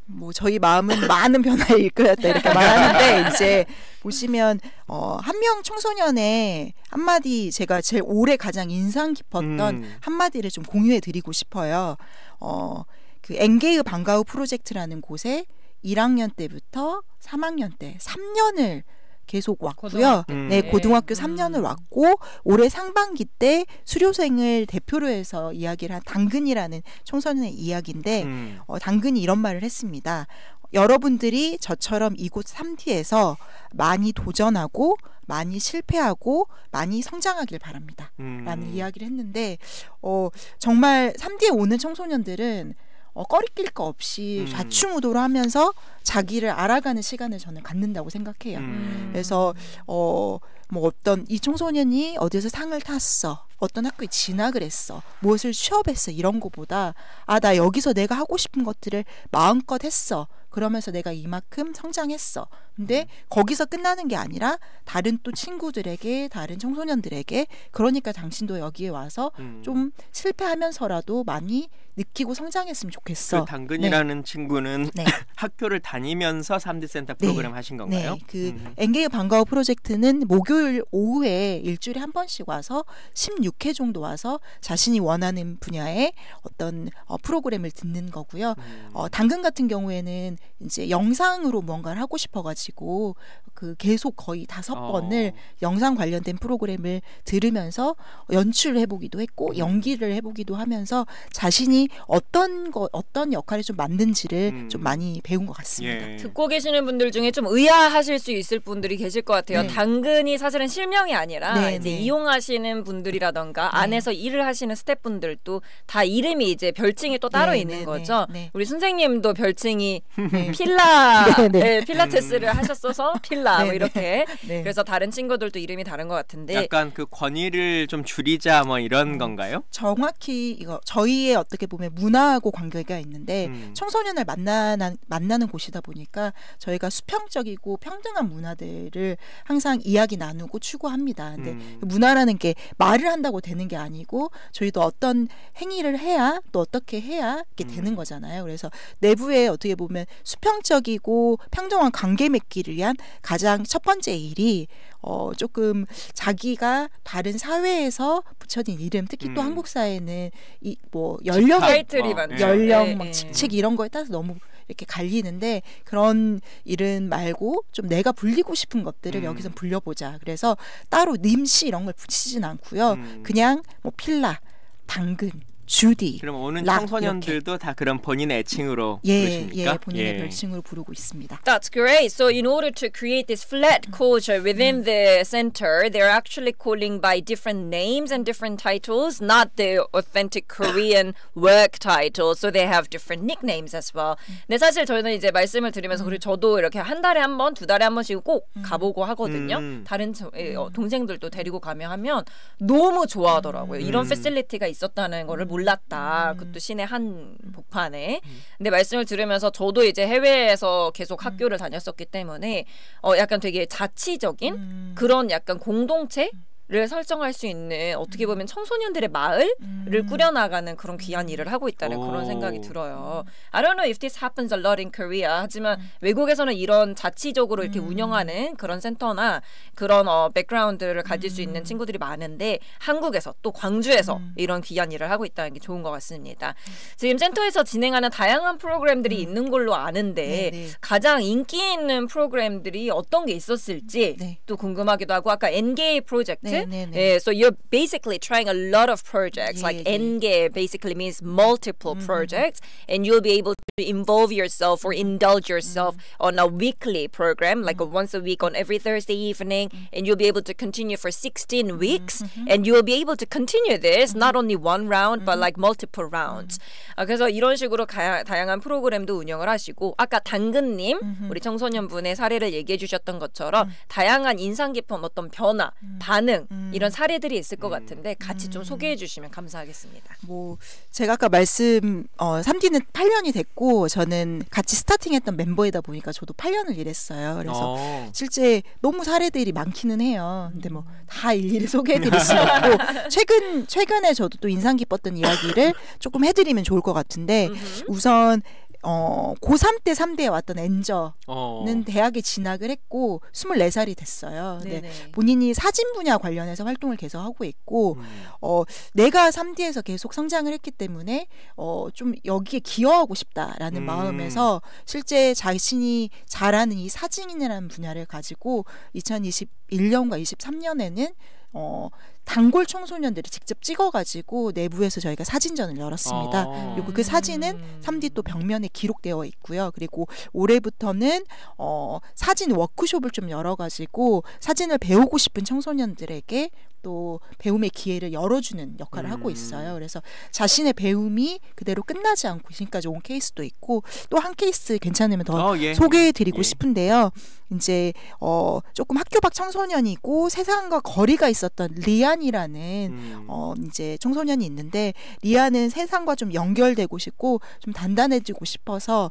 뭐 저희 마음은 많은 변화를 이끌었다 이렇게 말하는데 이제 보시면 어, 한 명 청소년의 한마디 제가 제일 오래 가장 인상 깊었던 음. 한마디를 좀 공유해 드리고 싶어요. 어, 그 엔게이 방과후 프로젝트라는 곳에 1학년 때부터 3학년 때 3년을 계속 왔고요. 고등학교. 음. 네, 고등학교 3년을 왔고 올해 상반기 때 수료생을 대표로 해서 이야기를 한 당근이라는 청소년의 이야기인데 음. 어, 당근이 이런 말을 했습니다. 여러분들이 저처럼 이곳 3T에서 많이 도전하고 많이 실패하고 많이 성장하길 바랍니다. 라는 음. 이야기를 했는데 어 정말 3T에 오는 청소년들은 어, 꺼리낄 거 없이 음. 좌충우돌 하면서 자기를 알아가는 시간을 저는 갖는다고 생각해요. 음. 그래서 어, 뭐 어떤 이 청소년이 어디서 상을 탔어. 어떤 학교에 진학을 했어. 무엇을 취업했어. 이런 거보다 아, 나 여기서 내가 하고 싶은 것들을 마음껏 했어. 그러면서 내가 이만큼 성장했어. 근데 거기서 끝나는 게 아니라 다른 또 친구들에게 다른 청소년들에게 그러니까 당신도 여기에 와서 음. 좀 실패하면서라도 많이 느끼고 성장했으면 좋겠어. 그 당근이라는 네. 친구는 네. 학교를 다니면서 3대 센터 네. 프로그램 네. 하신 건가요? 네. 그 음. NK 방과후 프로젝트는 목요일 오후에 일주일에 한 번씩 와서 16회 정도 와서 자신이 원하는 분야의 어떤 어, 프로그램을 듣는 거고요. 음. 어, 당근 같은 경우에는 이제 영상으로 뭔가를 하고 싶어 가지고 가시고 그 계속 거의 다섯 어. 번을 영상 관련된 프로그램을 들으면서 연출해 보기도 했고 음. 연기를 해 보기도 하면서 자신이 어떤 거 어떤 역할에 좀 맞는지를 음. 좀 많이 배운 것 같습니다. 예. 듣고 계시는 분들 중에 좀 의아하실 수 있을 분들이 계실 것 같아요. 네. 당근이 사실은 실명이 아니라 네, 이제 네. 이용하시는 분들이라던가 네. 안에서 일을 하시는 스태프분들도 다 이름이 이제 별칭이 또 따로 네, 있는 네, 거죠. 우리 선생님도 별칭이 필라 필라테스를 음. 하셨어서 필라 뭐 네, 네. 이렇게 네. 그래서 다른 친구들도 이름이 다른 것 같은데 약간 그 권위를 좀 줄이자 뭐 이런 음, 건가요? 정확히 이거 저희의 어떻게 보면 문화하고 관계가 있는데 음. 청소년을 만나는 만나는 곳이다 보니까 저희가 수평적이고 평등한 문화들을 항상 이야기 나누고 추구합니다. 근데 음. 그 문화라는 게 말을 한다고 되는 게 아니고 저희도 어떤 행위를 해야 또 어떻게 해야 이게 음. 되는 거잖아요. 그래서 내부에 어떻게 보면 수평적이고 평등한 관계 맺기를 위한 가장 첫 번째 일이 어 조금 자기가 다른 사회에서 붙여진 이름 특히 음. 또 한국 사회는 이뭐 어, 예, 연령 타이틀이 많 연령 막 직책 이런 거에 따라서 너무 이렇게 갈리는데 그런 일은 말고 좀 내가 불리고 싶은 것들을 음. 여기서 불려보자. 그래서 따로 님씨 이런 걸 붙이진 않고요. 음. 그냥 뭐 필라, 당근 주디. 그럼 오는 락, 청소년들도 이렇게. 다 그런 본인의 애칭으로 예, 부르십니까? 예, 본인의 예. 별칭으로 부르고 있습니다. That's great. So in order to create this flat culture within 음. the center, they're actually calling by different names and different titles, not the authentic Korean work title. So they have different nicknames as well. 근데 사실 저희는 이제 말씀을 드리면서 그리고 저도 이렇게 한 달에 한 번, 두 달에 한 번씩 꼭 가보고 하거든요. 음. 다른 저, 동생들도 데리고 가면 하면 너무 좋아하더라고요. 이런 패실리티가 있었다는 거를 몰라. 올랐다. 음. 그것도 시내 한 복판에. 음. 근데 말씀을 들으면서 저도 이제 해외에서 계속 음. 학교를 다녔었기 때문에 어 약간 되게 자치적인 음. 그런 약간 공동체 음. 를 설정할 수 있는 어떻게 음. 보면 청소년들의 마을을 음. 꾸려나가는 그런 귀한 일을 하고 있다는 오. 그런 생각이 들어요. I don't know if this happens a lot in Korea. 하지만 음. 외국에서는 이런 자치적으로 이렇게 음. 운영하는 그런 센터나 그런 어, 백그라운드를 가질 수 있는 음. 친구들이 많은데 한국에서 또 광주에서 음. 이런 귀한 일을 하고 있다는 게 좋은 것 같습니다. 지금 센터에서 진행하는 다양한 프로그램들이 있는 걸로 아는데 네네. 네. 가장 인기 있는 프로그램들이 어떤 게 있었을지 네. 또 궁금하기도 하고 아까 NGA 프로젝트 네. so you're basically trying a lot of projects. like 예. basically means multiple projects, and you'll be able to involve yourself or indulge yourself on a weekly program, like a once a week on every Thursday evening, and you'll be able to continue for 16 weeks, and you will be able to continue this not only one round but like multiple rounds. 아, 그래서 이런 식으로 가, 다양한 프로그램도 운영을 하시고 아까 당근님 우리 청소년분의 사례를 얘기해 주셨던 것처럼 다양한 인상 깊은 어떤 변화, 반응 이런 사례들이 있을 것 같은데 같이 좀 소개해 주시면 감사하겠습니다. 뭐 제가 아까 말씀 어, 3D는 8년이 됐고 저는 같이 스타팅했던 멤버이다 보니까 저도 8년을 일했어요. 그래서 어. 실제 너무 사례들이 많기는 해요. 근데 뭐다 음. 일일이 소개해드릴 수 없고 최근 최근에 저도 또 인상 깊었던 이야기를 조금 해드리면 좋을 것 같은데 우선 어, 고3 때 3대에 왔던 엔저는 어. 대학에 진학을 했고 24살이 됐어요. 네네. 본인이 사진 분야 관련해서 활동을 계속 하고 있고 음. 어, 내가 3대에서 계속 성장을 했기 때문에 어, 좀 여기에 기여하고 싶다라는 음. 마음에서 실제 자신이 잘하는 이 사진이라는 분야를 가지고 2021년과 23년에는 어, 단골 청소년들이 직접 찍어가지고 내부에서 저희가 사진전을 열었습니다. 아. 그리고 그 사진은 3D 또 벽면에 기록되어 있고요. 그리고 올해부터는 어, 사진 워크숍을 좀 열어가지고 사진을 배우고 싶은 청소년들에게 또 배움의 기회를 열어주는 역할을 음. 하고 있어요. 음. 그래서 자신의 배움이 그대로 끝나지 않고 지금까지 온 케이스도 있고 또 한 케이스 괜찮으면 더 어, 예. 소개해드리고 예. 싶은데요. 이제 어 조금 학교 밖 청소년이고 세상과 거리가 있었던 리안이라는 음. 어 이제 청소년이 있는데 리안은 세상과 좀 연결되고 싶고 좀 단단해지고 싶어서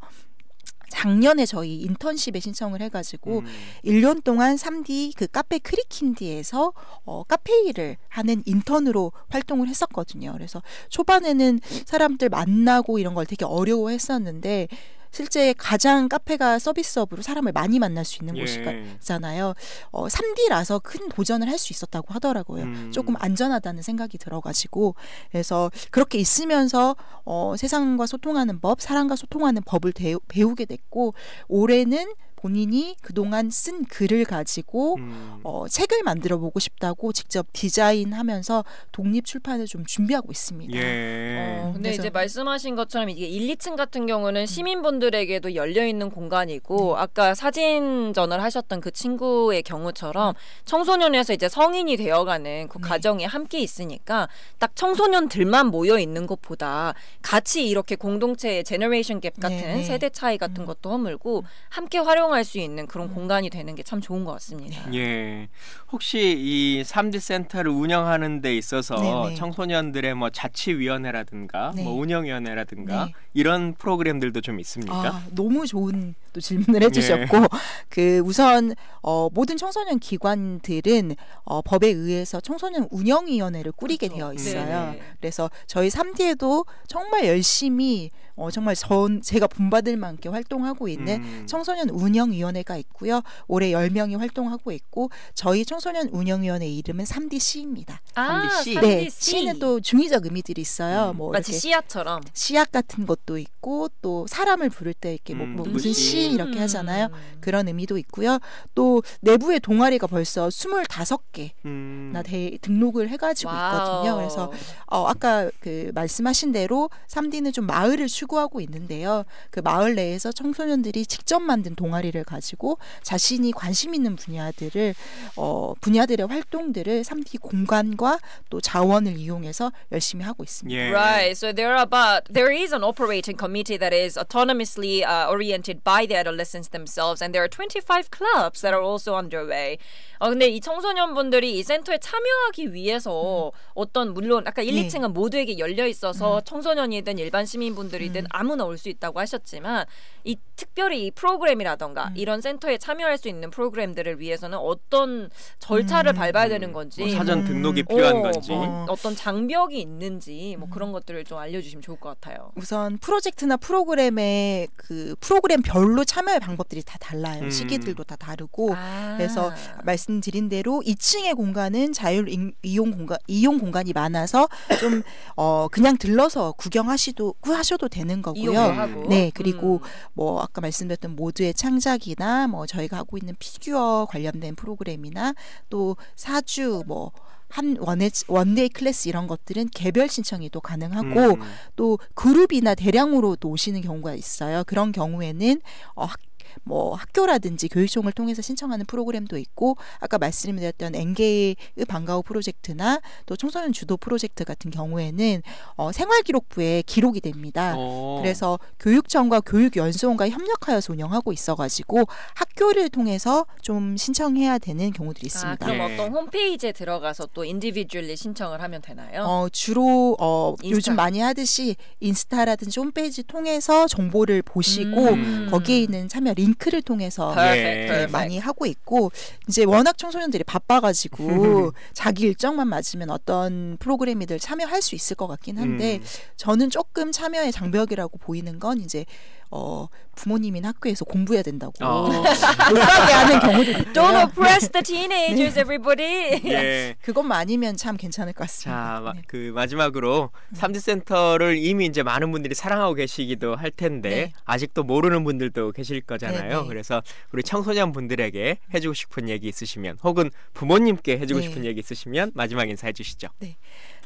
작년에 저희 인턴십에 신청을 해가지고 음. 1년 동안 3D 그 카페 크리킨디에서 어, 카페 일을 하는 인턴으로 활동을 했었거든요. 그래서 초반에는 사람들 만나고 이런 걸 되게 어려워했었는데 실제 가장 카페가 서비스업으로 사람을 많이 만날 수 있는 예. 곳이잖아요. 어, 3D라서 큰 도전을 할 수 있었다고 하더라고요. 음. 조금 안전하다는 생각이 들어가지고 그래서 그렇게 있으면서 어, 세상과 소통하는 법, 사람과 소통하는 법을 배우, 배우게 됐고 올해는 본인이 그동안 쓴 글을 가지고 음. 어, 책을 만들어 보고 싶다고 직접 디자인하면서 독립 출판을 좀 준비하고 있습니다. 예. 어, 근데 이제 말씀하신 것처럼 이게 1, 2층 같은 경우는 음. 시민분들에게도 열려 있는 공간이고 음. 아까 사진전을 하셨던 그 친구의 경우처럼 청소년에서 이제 성인이 되어가는 그 네. 가정에 함께 있으니까 딱 청소년들만 모여 있는 것보다 같이 이렇게 공동체의 제너레이션 갭 같은 네, 네. 세대 차이 같은 음. 것도 허물고 음. 함께 활용 활용할 수 있는 그런 음. 공간이 되는 게 참 좋은 것 같습니다. 네. 예. 혹시 이 3D 센터를 운영하는 데 있어서 네네. 네. 청소년들의 뭐 자치위원회라든가 뭐 네. 뭐 운영위원회라든가 네. 이런 프로그램들도 좀 있습니까? 아, 너무 좋은 또 질문을 해주셨고 예. 그 우선 어, 모든 청소년 기관들은 어, 법에 의해서 청소년 운영위원회를 꾸리게 그렇죠. 되어 네, 있어요. 네 그래서 저희 삼디에도 정말 열심히 어, 정말 전 제가 본받을 만큼 활동하고 있는 음. 청소년 운영위원회가 있고요. 올해 열명이 활동하고 있고 저희 청소년 운영위원회 이름은 삼디씨입니다 아, 3DC. 네, C는 또 중의적 의미들이 있어요. 음. 뭐 마치 씨앗처럼 씨앗 같은 것도 있고 또 사람을 부를 때 이렇게 뭐, 음. 뭐, 뭐 무슨 씨 음. 이렇게 음. 하잖아요. 그런 의미도 있고요. 또 내부의 동아리가 벌써 스물다섯 개나 음. 대, 등록을 해가지고 있거든요. 그래서 어, 아까 그 말씀하신 대로 삼디는좀 마을을 추구하고 있는데요. 그 마을 내에서 청소년들이 직접 만든 동아리를 가지고 자신이 관심 있는 분야들을 어, 분야들의 활동들을 삼디 공간과 또 자원을 이용해서 열심히 하고 있습니다. Yeah. 예. Right. So there are b u t there is an operating committee that is autonomously uh, oriented by the adolescents themselves and there are 25 clubs that are also underway. 어 근데 이 청소년분들이 이 센터에 참여하기 위해서 음. 어떤 물론 아까 1, 예. 2층은 모두에게 열려 있어서 음. 청소년이든 일반 시민분들이든 음. 아무나 올 수 있다고 하셨지만 이 특별히 이 프로그램이라던가 음. 이런 센터에 참여할 수 있는 프로그램들을 위해서는 어떤 절차를 음. 밟아야 되는 건지 뭐 사전 등록이 음. 필요한 어, 건지 뭐 어떤 장벽이 있는지 뭐 그런 것들을 좀 알려 주시면 좋을 것 같아요. 우선 프로젝트나 프로그램의 그 프로그램별로 물론 참여할 방법들이 다 달라요. 음. 시기들도 다 다르고 아. 그래서 말씀드린 대로 2층의 공간은 자율 이용 공간 이용 공간이 많아서 좀 어, 그냥 들러서 구경하시도 하셔도 되는 거고요. 네 그리고 음. 뭐 아까 말씀드렸던 모드의 창작이나 뭐 저희가 하고 있는 피규어 관련된 프로그램이나 또 사주 뭐한 원에, 원데이 클래스 이런 것들은 개별 신청이 또 가능하고 음. 또 그룹이나 대량으로 또 오시는 경우가 있어요. 그런 경우에는 어, 학뭐 학교라든지 교육청을 통해서 신청하는 프로그램도 있고 아까 말씀드렸던 엔게이의 방과후 프로젝트나 또 청소년 주도 프로젝트 같은 경우에는 어, 생활기록부에 기록이 됩니다. 어. 그래서 교육청과 교육연수원과 협력하여서 운영하고 있어가지고 학교를 통해서 좀 신청해야 되는 경우들이 아, 있습니다. 아, 그럼 네. 어떤 홈페이지에 들어가서 또 인디비주얼리 신청을 하면 되나요? 어, 주로 어, 요즘 많이 하듯이 인스타라든지 홈페이지 통해서 정보를 보시고 음. 거기에 있는 참여 링크 링크를 통해서 네. 많이 하고 있고 이제 워낙 청소년들이 바빠가지고 음. 자기 일정만 맞으면 어떤 프로그램이들 참여할 수 있을 것 같긴 한데 음. 저는 조금 참여의 장벽이라고 보이는 건 이제 어, 부모님이나 학교에서 공부해야 된다고 못하게 아. 하는 경우도 있고 Don't 네. oppress the teenagers, 네. everybody. 네. 예. 그것만 아니면 참 괜찮을 것 같습니다. 자, 마, 네. 그 마지막으로 네. 삼지 센터를 이미 이제 많은 분들이 사랑하고 계시기도 할 텐데 네. 아직도 모르는 분들도 계실 거잖아요. 그래서 우리 청소년 분들에게 해주고 싶은 얘기 있으시면 혹은 부모님께 해주고 싶은 얘기 있으시면 마지막 인사해 주시죠. 네.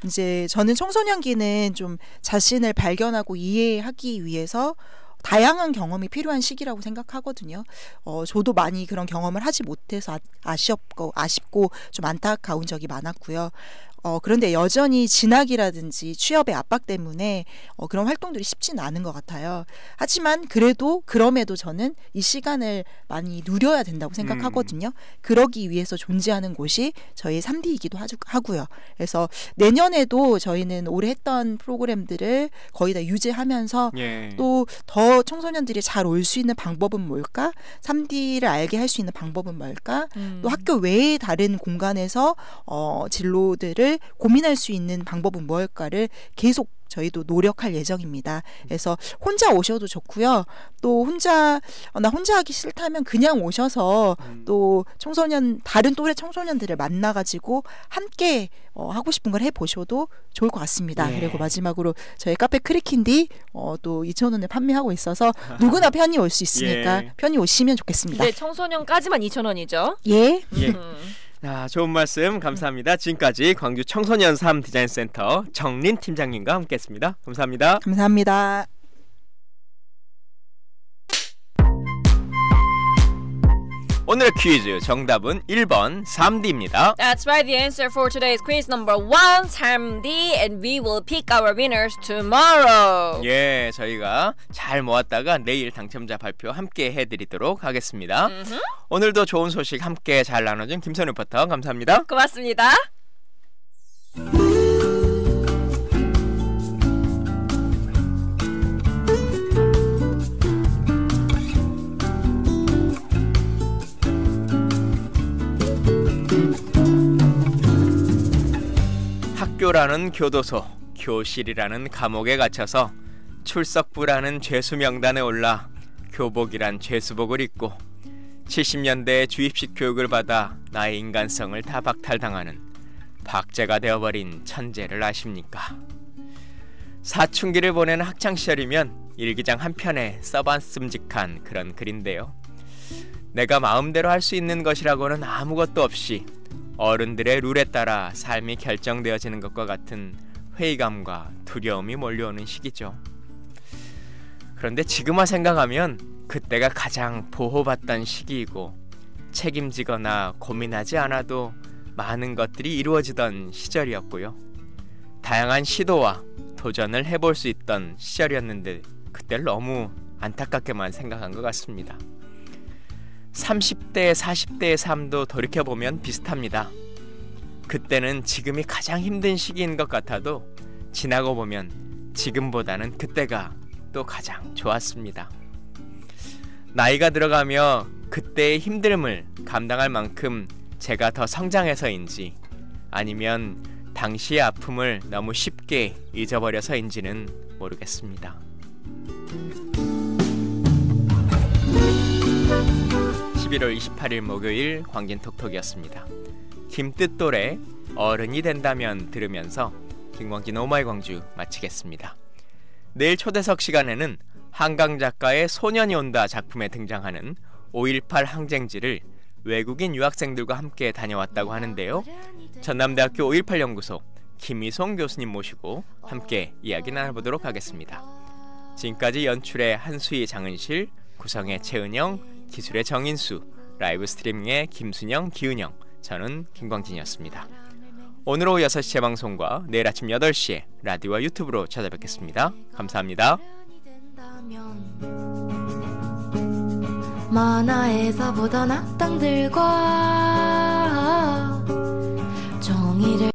이제 저는 청소년기는 좀 자신을 발견하고 이해하기 위해서 다양한 경험이 필요한 시기라고 생각하거든요. 어, 저도 많이 그런 경험을 하지 못해서 아, 아쉬웠고 아쉽고 좀 안타까운 적이 많았고요. 어, 그런데 여전히 진학이라든지 취업의 압박 때문에 어, 그런 활동들이 쉽진 않은 것 같아요. 하지만 그래도 그럼에도 저는 이 시간을 많이 누려야 된다고 생각하거든요. 음. 그러기 위해서 존재하는 곳이 저희 3D이기도 하고요. 그래서 내년에도 저희는 올해 했던 프로그램들을 거의 다 유지하면서 예. 또더 청소년들이 잘 올 수 있는 방법은 뭘까? 3D를 알게 할 수 있는 방법은 뭘까? 음. 또 학교 외에 다른 공간에서 어, 진로들을 고민할 수 있는 방법은 무엇일까를 계속 저희도 노력할 예정입니다. 그래서 혼자 오셔도 좋고요. 또 혼자 어, 나 혼자 하기 싫다면 그냥 오셔서 음. 또 청소년 다른 또래 청소년들을 만나가지고 함께 어, 하고 싶은 걸 해보셔도 좋을 것 같습니다. 예. 그리고 마지막으로 저희 카페 크리킨디 어, 또 2천 원에 판매하고 있어서 누구나 편히 올 수 있으니까 예. 편히 오시면 좋겠습니다. 네, 청소년까지만 2천 원이죠. 예. 예. 음. 아, 좋은 말씀 감사합니다. 지금까지 광주 청소년 삶 디자인 센터 정린 팀장님과 함께했습니다. 감사합니다. 감사합니다. 오늘의 퀴즈 정답은 1번 3D입니다. That's right. The answer for today's quiz number 1 3D and we will pick our winners tomorrow. 예, 저희가 잘 모았다가 내일 당첨자 발표 함께 해 드리도록 하겠습니다. Mm-hmm. 오늘도 좋은 소식 함께 잘 나눠준 김선우 리포터 감사합니다. 고맙습니다. 학교라는 교도소, 교실이라는 감옥에 갇혀서 출석부라는 죄수 명단에 올라 교복이란 죄수복을 입고 70년대 주입식 교육을 받아 나의 인간성을 다 박탈당하는 박제가 되어버린 천재를 아십니까? 사춘기를 보낸 학창 시절이면 일기장 한 편에 써봤음직한 그런 글인데요. 내가 마음대로 할 수 있는 것이라고는 아무것도 없이 어른들의 룰에 따라 삶이 결정되어지는 것과 같은 회의감과 두려움이 몰려오는 시기죠. 그런데 지금만 생각하면 그때가 가장 보호받던 시기이고 책임지거나 고민하지 않아도 많은 것들이 이루어지던 시절이었고요. 다양한 시도와 도전을 해볼 수 있던 시절이었는데 그때 를 너무 안타깝게만 생각한 것 같습니다. 30대, 40대의 삶도 돌이켜보면 비슷합니다. 그때는 지금이 가장 힘든 시기인 것 같아도 지나고 보면 지금보다는 그때가 또 가장 좋았습니다. 나이가 들어가며 그때의 힘듦을 감당할 만큼 제가 더 성장해서인지 아니면 당시의 아픔을 너무 쉽게 잊어버려서인지는 모르겠습니다. 11월 28일 목요일 광진톡톡이었습니다. 김뜻돌의 어른이 된다면 들으면서 김광진 오마이 광주 마치겠습니다. 내일 초대석 시간에는 한강 작가의 소년이 온다 작품에 등장하는 5.18 항쟁지를 외국인 유학생들과 함께 다녀왔다고 하는데요. 전남대학교 5.18 연구소 김희송 교수님 모시고 함께 이야기 나눠보도록 하겠습니다. 지금까지 연출의 한수희 장은실, 구성의 최은영, 기술의 정인수, 라이브 스트리밍의 김순영, 기은영, 저는 김광진이었습니다. 오늘 오후 6시 재방송과 내일 아침 8시에 라디오와 유튜브로 찾아뵙겠습니다. 감사합니다. 만화에서 보던 악당들과 정의를